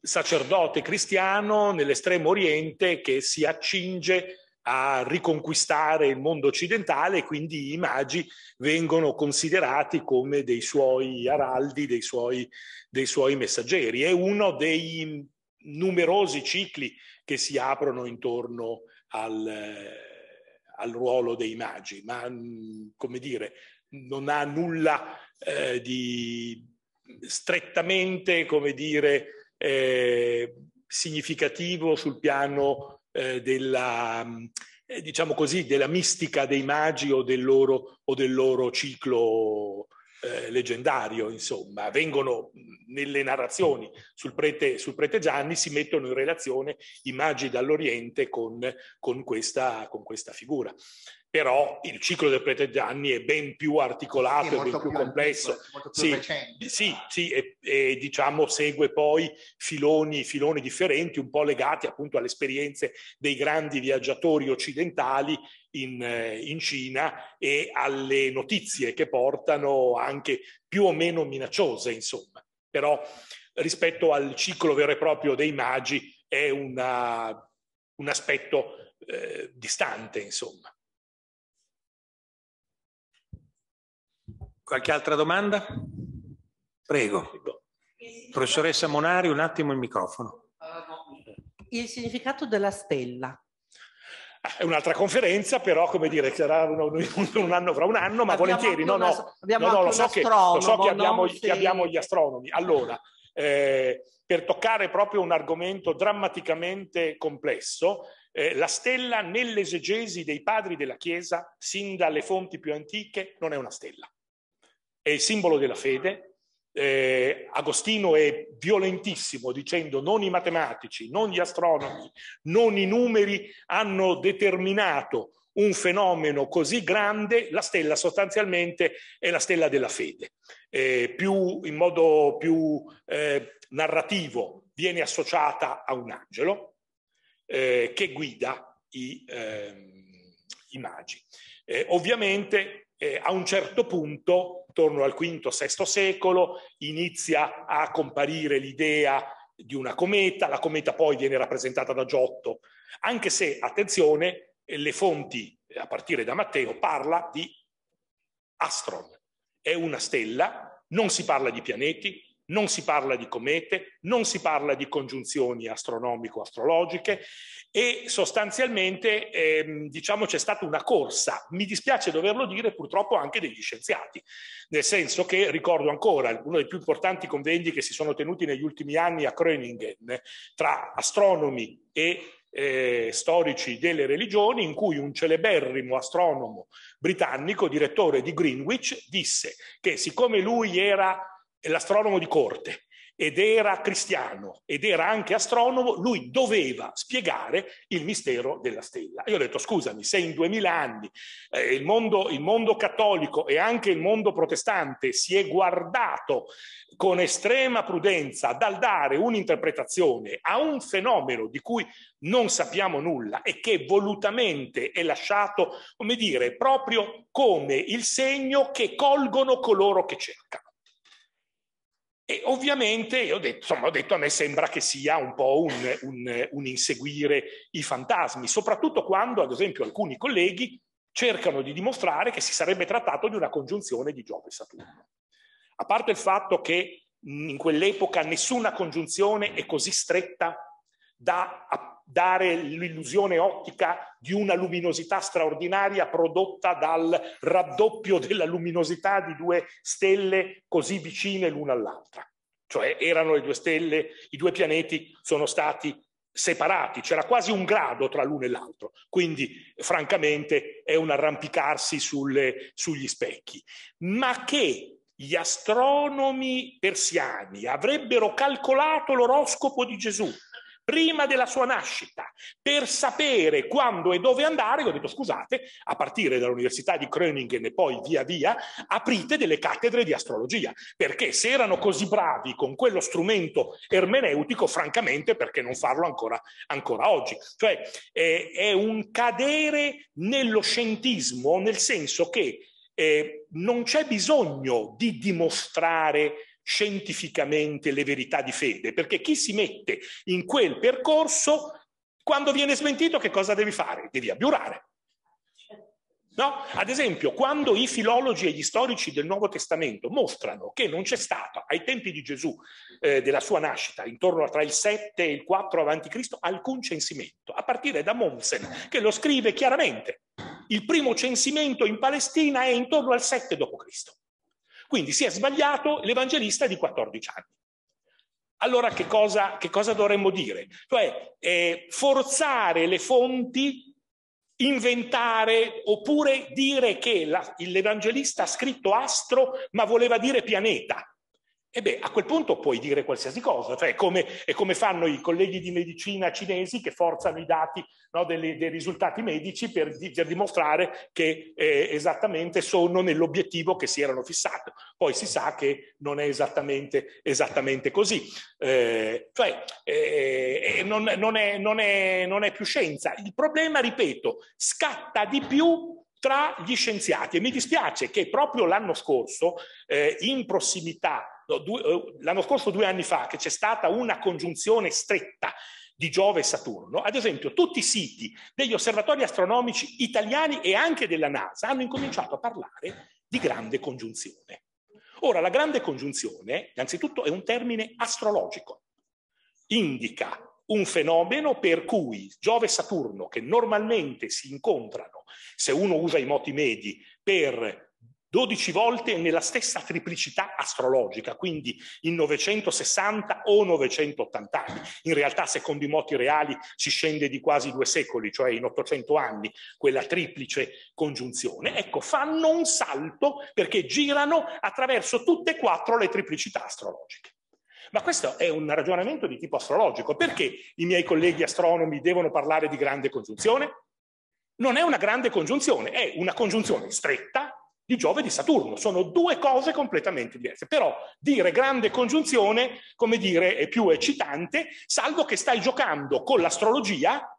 sacerdote cristiano nell'estremo oriente che si accinge a riconquistare il mondo occidentale e quindi i magi vengono considerati come dei suoi araldi, dei suoi, dei suoi messaggeri. È uno dei numerosi cicli che si aprono intorno a al, al ruolo dei magi, ma mm, come dire, non ha nulla eh, di strettamente, come dire, eh, significativo sul piano eh, della, mm, eh, diciamo così, della mistica dei magi o del loro, o del loro ciclo eh, leggendario, insomma, vengono nelle narrazioni sul prete, sul prete, Gianni, si mettono in relazione i magi dall'Oriente con, con, questa, con questa, figura però il ciclo del prete Gianni è ben più articolato sì, e ben più, più complesso. Più, sì, recente, sì, sì e, e, diciamo segue poi filoni, filoni, differenti, un po' legati appunto alle esperienze dei grandi viaggiatori occidentali in, eh, in Cina e alle notizie che portano anche più o meno minacciose, insomma. Però rispetto al ciclo vero e proprio dei magi è una, un aspetto eh, distante, insomma. Qualche altra domanda? Prego. Professoressa Monari, un attimo il microfono. Il significato della stella. Ah, è un'altra conferenza, però, come dire, sarà un, un, anno fra un anno, ma abbiamo volentieri. No, una, no, no, no lo, so che, lo so che, abbiamo, che abbiamo gli astronomi. Allora, eh, per toccare proprio un argomento drammaticamente complesso, eh, la stella nell'esegesi dei padri della Chiesa, sin dalle fonti più antiche, non è una stella è il simbolo della fede. Eh, Agostino è violentissimo dicendo non i matematici, non gli astronomi, non i numeri hanno determinato un fenomeno così grande, la stella sostanzialmente è la stella della fede. Eh, più, in modo più eh, narrativo viene associata a un angelo eh, che guida i, ehm, i magi. Eh, ovviamente eh, a un certo punto attorno al V-VI secolo, inizia a comparire l'idea di una cometa, la cometa poi viene rappresentata da Giotto, anche se, attenzione, le fonti, a partire da Matteo, parla di Astron, è una stella, non si parla di pianeti, non si parla di comete, non si parla di congiunzioni astronomico-astrologiche e sostanzialmente ehm, diciamo c'è stata una corsa, mi dispiace doverlo dire purtroppo anche degli scienziati, nel senso che ricordo ancora uno dei più importanti convegni che si sono tenuti negli ultimi anni a Groningen tra astronomi e eh, storici delle religioni in cui un celeberrimo astronomo britannico, direttore di Greenwich, disse che siccome lui era l'astronomo di corte ed era cristiano ed era anche astronomo, lui doveva spiegare il mistero della stella. Io ho detto, scusami, se in duemila anni eh, il, mondo, il mondo cattolico e anche il mondo protestante si è guardato con estrema prudenza dal dare un'interpretazione a un fenomeno di cui non sappiamo nulla e che volutamente è lasciato, come dire, proprio come il segno che colgono coloro che cercano. E ovviamente, io ho detto, insomma, ho detto, a me sembra che sia un po' un, un, un inseguire i fantasmi, soprattutto quando, ad esempio, alcuni colleghi cercano di dimostrare che si sarebbe trattato di una congiunzione di Giove e Saturno. A parte il fatto che in quell'epoca nessuna congiunzione è così stretta da dare l'illusione ottica di una luminosità straordinaria prodotta dal raddoppio della luminosità di due stelle così vicine l'una all'altra. Cioè erano le due stelle, i due pianeti sono stati separati, c'era quasi un grado tra l'uno e l'altro, quindi francamente è un arrampicarsi sulle, sugli specchi, ma che gli astronomi persiani avrebbero calcolato l'oroscopo di Gesù prima della sua nascita, per sapere quando e dove andare, ho detto scusate, a partire dall'Università di Groningen e poi via via, aprite delle cattedre di astrologia, perché se erano così bravi con quello strumento ermeneutico, francamente perché non farlo ancora, ancora oggi? Cioè eh, è un cadere nello scientismo, nel senso che eh, non c'è bisogno di dimostrare scientificamente le verità di fede, perché chi si mette in quel percorso, quando viene smentito, che cosa devi fare? Devi abbiurare. No? Ad esempio, quando i filologi e gli storici del Nuovo Testamento mostrano che non c'è stato ai tempi di Gesù, eh, della sua nascita, intorno tra il 7 e il 4 a.C., alcun censimento, a partire da Mommsen, che lo scrive chiaramente. Il primo censimento in Palestina è intorno al 7 d.C. Quindi si è sbagliato l'evangelista di 14 anni. Allora che cosa, che cosa dovremmo dire? Cioè eh, forzare le fonti, inventare oppure dire che la, l'evangelista ha scritto astro ma voleva dire pianeta e beh, a quel punto puoi dire qualsiasi cosa, cioè come, è come fanno i colleghi di medicina cinesi che forzano i dati no, delle, dei risultati medici per, per dimostrare che eh, esattamente sono nell'obiettivo che si erano fissati. Poi si sa che non è esattamente, esattamente così. Eh, cioè, eh, eh, non, non, è, non, è, non è più scienza. Il problema, ripeto, scatta di più tra gli scienziati e mi dispiace che proprio l'anno scorso eh, in prossimità eh, l'anno scorso, due anni fa, che c'è stata una congiunzione stretta di Giove e Saturno, ad esempio tutti i siti degli osservatori astronomici italiani e anche della NASA hanno incominciato a parlare di grande congiunzione. Ora, la grande congiunzione, innanzitutto, è un termine astrologico, indica un fenomeno per cui Giove e Saturno, che normalmente si incontrano, se uno usa i moti medi, per 12 volte nella stessa triplicità astrologica, quindi in 960 o 980 anni. In realtà, secondo i moti reali, si scende di quasi due secoli, cioè in 800 anni, quella triplice congiunzione. Ecco, fanno un salto perché girano attraverso tutte e quattro le triplicità astrologiche. Ma questo è un ragionamento di tipo astrologico. Perché i miei colleghi astronomi devono parlare di grande congiunzione? Non è una grande congiunzione, è una congiunzione stretta di Giove e di Saturno. Sono due cose completamente diverse. Però dire grande congiunzione, come dire, è più eccitante, salvo che stai giocando con l'astrologia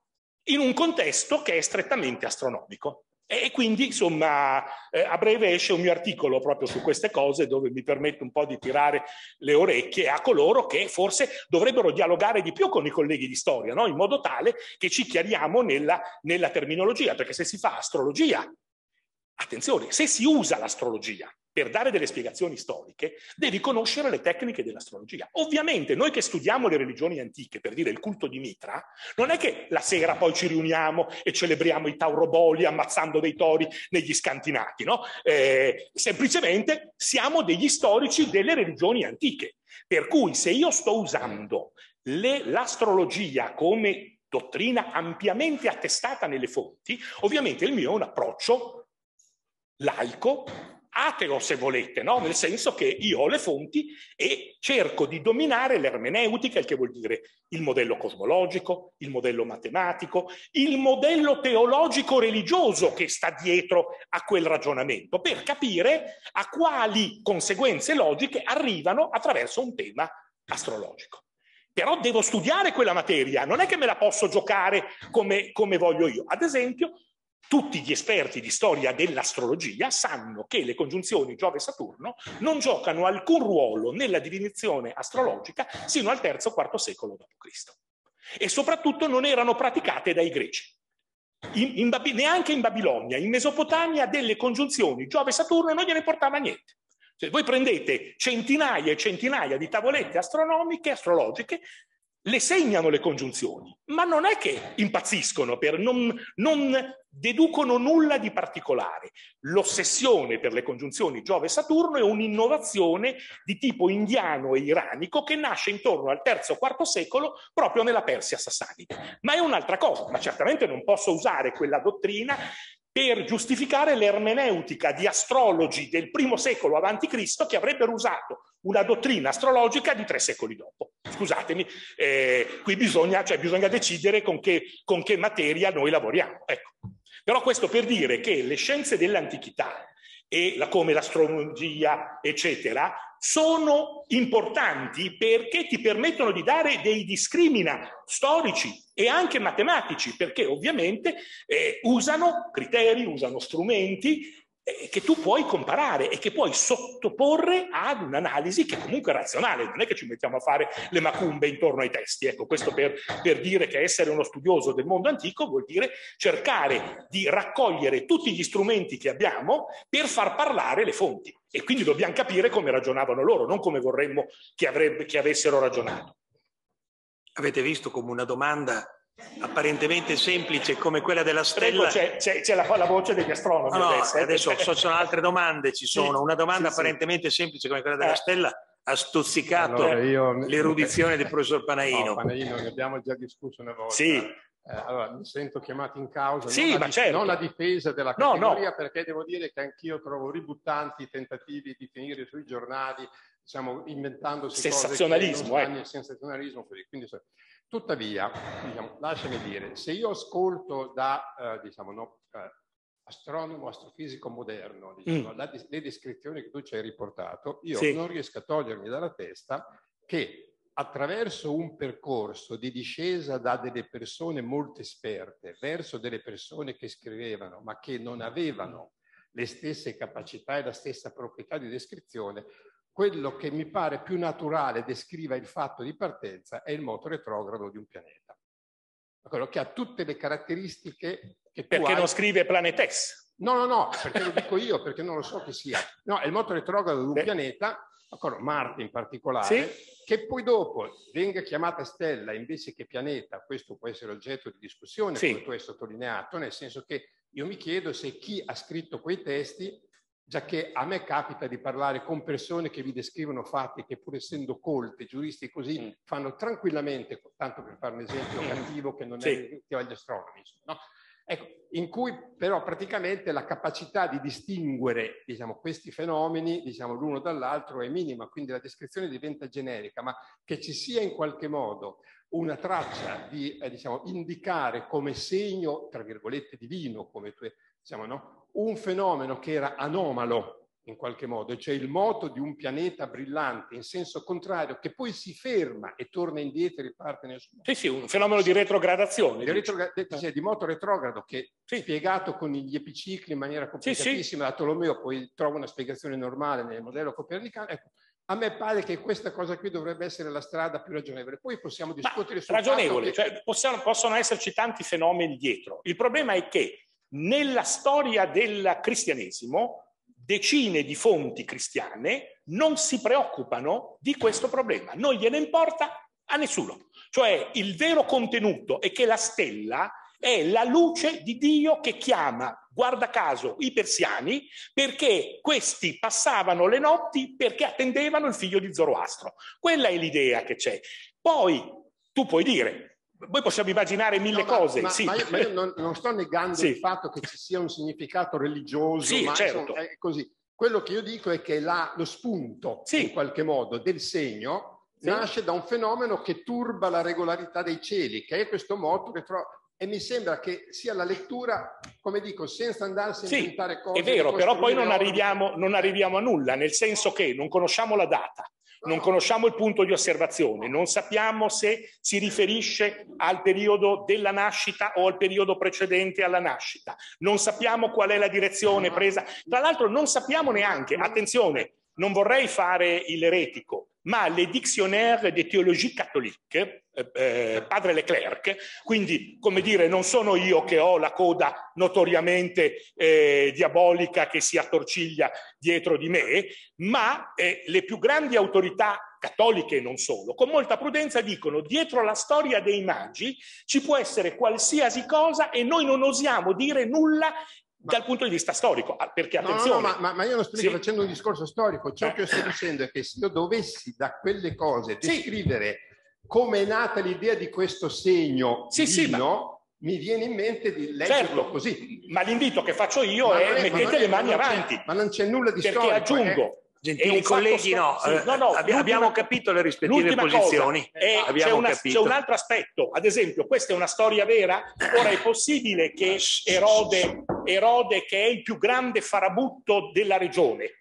in un contesto che è strettamente astronomico. E quindi, insomma, eh, a breve esce un mio articolo proprio su queste cose dove mi permetto un po' di tirare le orecchie a coloro che forse dovrebbero dialogare di più con i colleghi di storia, no? in modo tale che ci chiariamo nella, nella terminologia, perché se si fa astrologia Attenzione, se si usa l'astrologia per dare delle spiegazioni storiche, devi conoscere le tecniche dell'astrologia. Ovviamente noi che studiamo le religioni antiche, per dire il culto di Mitra, non è che la sera poi ci riuniamo e celebriamo i tauroboli ammazzando dei tori negli scantinati, no? Eh, semplicemente siamo degli storici delle religioni antiche. Per cui se io sto usando le, l'astrologia come dottrina ampiamente attestata nelle fonti, ovviamente il mio è un approccio laico, ateo se volete, no? nel senso che io ho le fonti e cerco di dominare l'ermeneutica, il che vuol dire il modello cosmologico, il modello matematico, il modello teologico-religioso che sta dietro a quel ragionamento, per capire a quali conseguenze logiche arrivano attraverso un tema astrologico. Però devo studiare quella materia, non è che me la posso giocare come, come voglio io. Ad esempio, tutti gli esperti di storia dell'astrologia sanno che le congiunzioni Giove Saturno non giocano alcun ruolo nella divinizione astrologica sino al terzo o quarto secolo d.C. E soprattutto non erano praticate dai greci. In, in, neanche in Babilonia, in Mesopotamia, delle congiunzioni Giove Saturno non gliene portava niente. Cioè, voi prendete centinaia e centinaia di tavolette astronomiche, astrologiche, le segnano le congiunzioni, ma non è che impazziscono, per, non, non deducono nulla di particolare. L'ossessione per le congiunzioni Giove Saturno è un'innovazione di tipo indiano e iranico che nasce intorno al terzo o quarto secolo proprio nella Persia sassanide. Ma è un'altra cosa, ma certamente non posso usare quella dottrina per giustificare l'ermeneutica di astrologi del primo secolo avanti Cristo che avrebbero usato una dottrina astrologica di tre secoli dopo. Scusatemi, eh, qui bisogna, cioè bisogna decidere con che, con che, materia noi lavoriamo. Ecco. Però questo per dire che le scienze dell'antichità, e la, come l'astrologia, eccetera, sono importanti perché ti permettono di dare dei discrimina storici e anche matematici, perché ovviamente eh, usano criteri, usano strumenti che tu puoi comparare e che puoi sottoporre ad un'analisi che comunque è razionale, non è che ci mettiamo a fare le macumbe intorno ai testi. Ecco, questo per, per dire che essere uno studioso del mondo antico vuol dire cercare di raccogliere tutti gli strumenti che abbiamo per far parlare le fonti. E quindi dobbiamo capire come ragionavano loro, non come vorremmo che, avrebbe, che avessero ragionato. Avete visto come una domanda apparentemente semplice come quella della stella. C'è, c'è, c'è la, la, voce degli astronomi. No, adesso, eh. adesso ci sono altre domande, ci sono. Una domanda sì, apparentemente sì. semplice come quella della eh. stella ha stuzzicato allora io... l'erudizione del professor Panaino. No, Panaino, ne abbiamo già discusso una volta. Sì. Eh, allora, mi sento chiamato in causa, sì, non, ma a, certo. non a difesa della categoria, no, no. perché devo dire che anch'io trovo ributtanti i tentativi di finire sui giornali, diciamo, inventandosi sensazionalismo, cose che non eh. sensazionalismo. Quindi, Tuttavia, diciamo, lasciami dire, se io ascolto da eh, diciamo, no, eh, astronomo, astrofisico moderno diciamo, mm. la, le descrizioni che tu ci hai riportato, io sì. non riesco a togliermi dalla testa che attraverso un percorso di discesa da delle persone molto esperte verso delle persone che scrivevano ma che non avevano le stesse capacità e la stessa proprietà di descrizione, quello che mi pare più naturale descriva il fatto di partenza è il moto retrogrado di un pianeta. Quello che ha tutte le caratteristiche che Perché hai... non scrive Planetex? No, no, no, perché lo dico io, perché non lo so chi sia. No, è il moto retrogrado di un Beh. pianeta, Marte in particolare, sì. che poi dopo venga chiamata stella invece che pianeta, questo può essere oggetto di discussione, sì. come tu hai sottolineato, nel senso che io mi chiedo se chi ha scritto quei testi già che a me capita di parlare con persone che vi descrivono fatti che pur essendo colti, giuristi così, mm. fanno tranquillamente, tanto per fare un esempio mm. cattivo che non sì. è relativo agli astronomi, no? ecco, in cui però praticamente la capacità di distinguere diciamo, questi fenomeni diciamo, l'uno dall'altro è minima, quindi la descrizione diventa generica, ma che ci sia in qualche modo una traccia di eh, diciamo, indicare come segno, tra virgolette, divino, come tu hai siamo, no? Un fenomeno che era anomalo in qualche modo, cioè il moto di un pianeta brillante in senso contrario, che poi si ferma e torna indietro e riparte nel suo. Sì, sì, un fenomeno di retrogradazione. Di, retrogra- cioè, eh. di moto retrogrado che sì. spiegato con gli epicicli in maniera complicatissima sì, sì. da Tolomeo, poi trova una spiegazione normale nel modello copernicano. Ecco, a me pare che questa cosa qui dovrebbe essere la strada più ragionevole. Poi possiamo discutere Ma sul ragionevole, che... cioè, possiamo, possono esserci tanti fenomeni dietro. Il problema è che nella storia del cristianesimo decine di fonti cristiane non si preoccupano di questo problema, non gliene importa a nessuno. Cioè il vero contenuto è che la stella è la luce di Dio che chiama, guarda caso, i persiani perché questi passavano le notti perché attendevano il figlio di Zoroastro. Quella è l'idea che c'è. Poi tu puoi dire, poi possiamo immaginare mille no, cose. Ma, sì. ma io, ma io non, non, sto negando sì. il fatto che ci sia un significato religioso, sì, ma certo. insomma, è così. Quello che io dico è che la, lo spunto, in qualche modo, del segno nasce da un fenomeno che turba la regolarità dei cieli, che è questo motto che trovo e mi sembra che sia la lettura, come dico, senza andarsi a sì, inventare cose. È vero, però poi non arriviamo, non arriviamo, a nulla, nel senso che non conosciamo la data, non conosciamo il punto di osservazione, non sappiamo se si riferisce al periodo della nascita o al periodo precedente alla nascita, non sappiamo qual è la direzione presa, tra l'altro non sappiamo neanche, attenzione, non vorrei fare il l'eretico, ma le dictionnaire de théologie catholique, eh, eh, padre Leclerc, quindi come dire non sono io che ho la coda notoriamente eh, diabolica che si attorciglia dietro di me, ma eh, le più grandi autorità cattoliche e non solo, con molta prudenza dicono dietro la storia dei magi ci può essere qualsiasi cosa e noi non osiamo dire nulla dal punto di vista storico, ah, perché attenzione... No, no, ma, ma, io non sto sì. facendo un discorso storico, ciò eh. che sto dicendo è che se io dovessi da quelle cose descrivere sì. come è nata l'idea di questo segno sì, divino, sì, mi viene in mente di leggerlo certo, così. Ma l'invito che faccio io è, è mettete le mani avanti. Ma non c'è nulla di perché storico. Perché aggiungo... Eh? Gentili, e i colleghi no, sì, eh, no, no abbi- abbiamo capito le rispettive posizioni. Eh, c'è, una, c'è, un altro aspetto, ad esempio questa è una storia vera, ora è possibile che Erode, Erode che è il più grande farabutto della regione,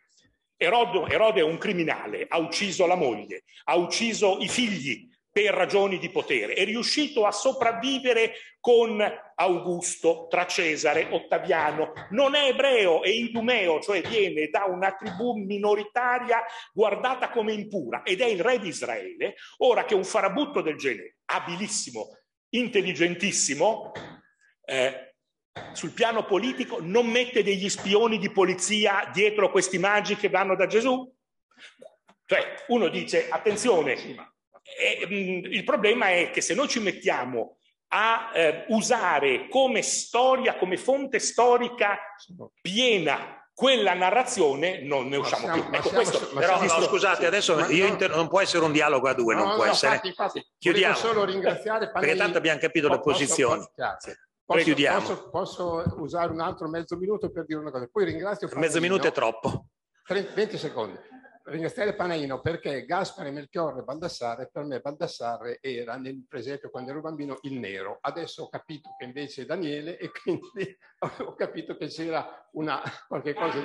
Erode, Erode è un criminale, ha ucciso la moglie, ha ucciso i figli, per ragioni di potere, è riuscito a sopravvivere con Augusto tra Cesare, Ottaviano, non è ebreo, è idumeo, cioè viene da una tribù minoritaria guardata come impura ed è il re di Israele, ora che un farabutto del genere, abilissimo, intelligentissimo, eh, sul piano politico non mette degli spioni di polizia dietro questi magi che vanno da Gesù? Cioè, uno dice, attenzione, e, mh, mm, il problema è che se noi ci mettiamo a eh, usare come storia, come fonte storica piena quella narrazione non ne usciamo più. Ecco siamo, questo, però, no, scusate, sì, adesso no, inter... non può essere un dialogo a due, no, non può essere. Infatti, eh. infatti, Chiudiamo. solo ringraziare Panelli. Perché tanto abbiamo capito po- le posizioni. Posso, grazie. Posso, Chiudiamo. Posso, posso, usare un altro mezzo minuto per dire una cosa. Poi ringrazio Mezzo minuto è troppo. 30, 20 secondi ringraziare Panaino perché Gaspare, Melchiorre, Baldassarre, per me Baldassarre era, nel, per quando ero bambino, il nero. Adesso ho capito che invece è Daniele e quindi ho capito che c'era una qualche cosa...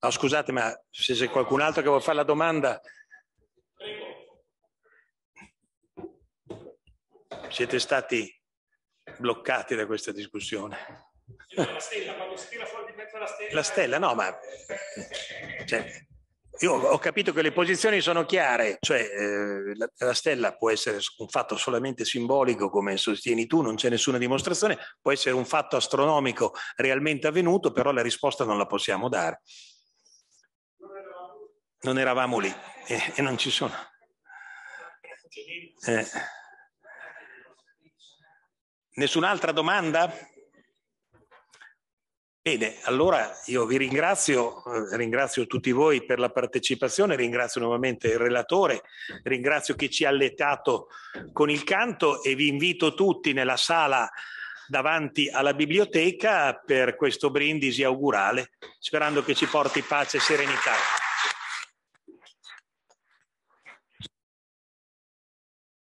No, scusate, ma se c'è qualcun altro che vuole fare la domanda... Siete stati bloccati da questa discussione la stella, quando si tira fuori di mezzo la stella... La stella, no, ma... Cioè, io ho capito che le posizioni sono chiare, cioè eh, la, la, stella può essere un fatto solamente simbolico, come sostieni tu, non c'è nessuna dimostrazione, può essere un fatto astronomico realmente avvenuto, però la risposta non la possiamo dare. Non eravamo lì eh, e non ci sono. Eh. Nessun'altra domanda? Bene, allora io vi ringrazio, eh, ringrazio tutti voi per la partecipazione, ringrazio nuovamente il relatore, ringrazio chi ci ha allettato con il canto e vi invito tutti nella sala davanti alla biblioteca per questo brindisi augurale, sperando che ci porti pace e serenità.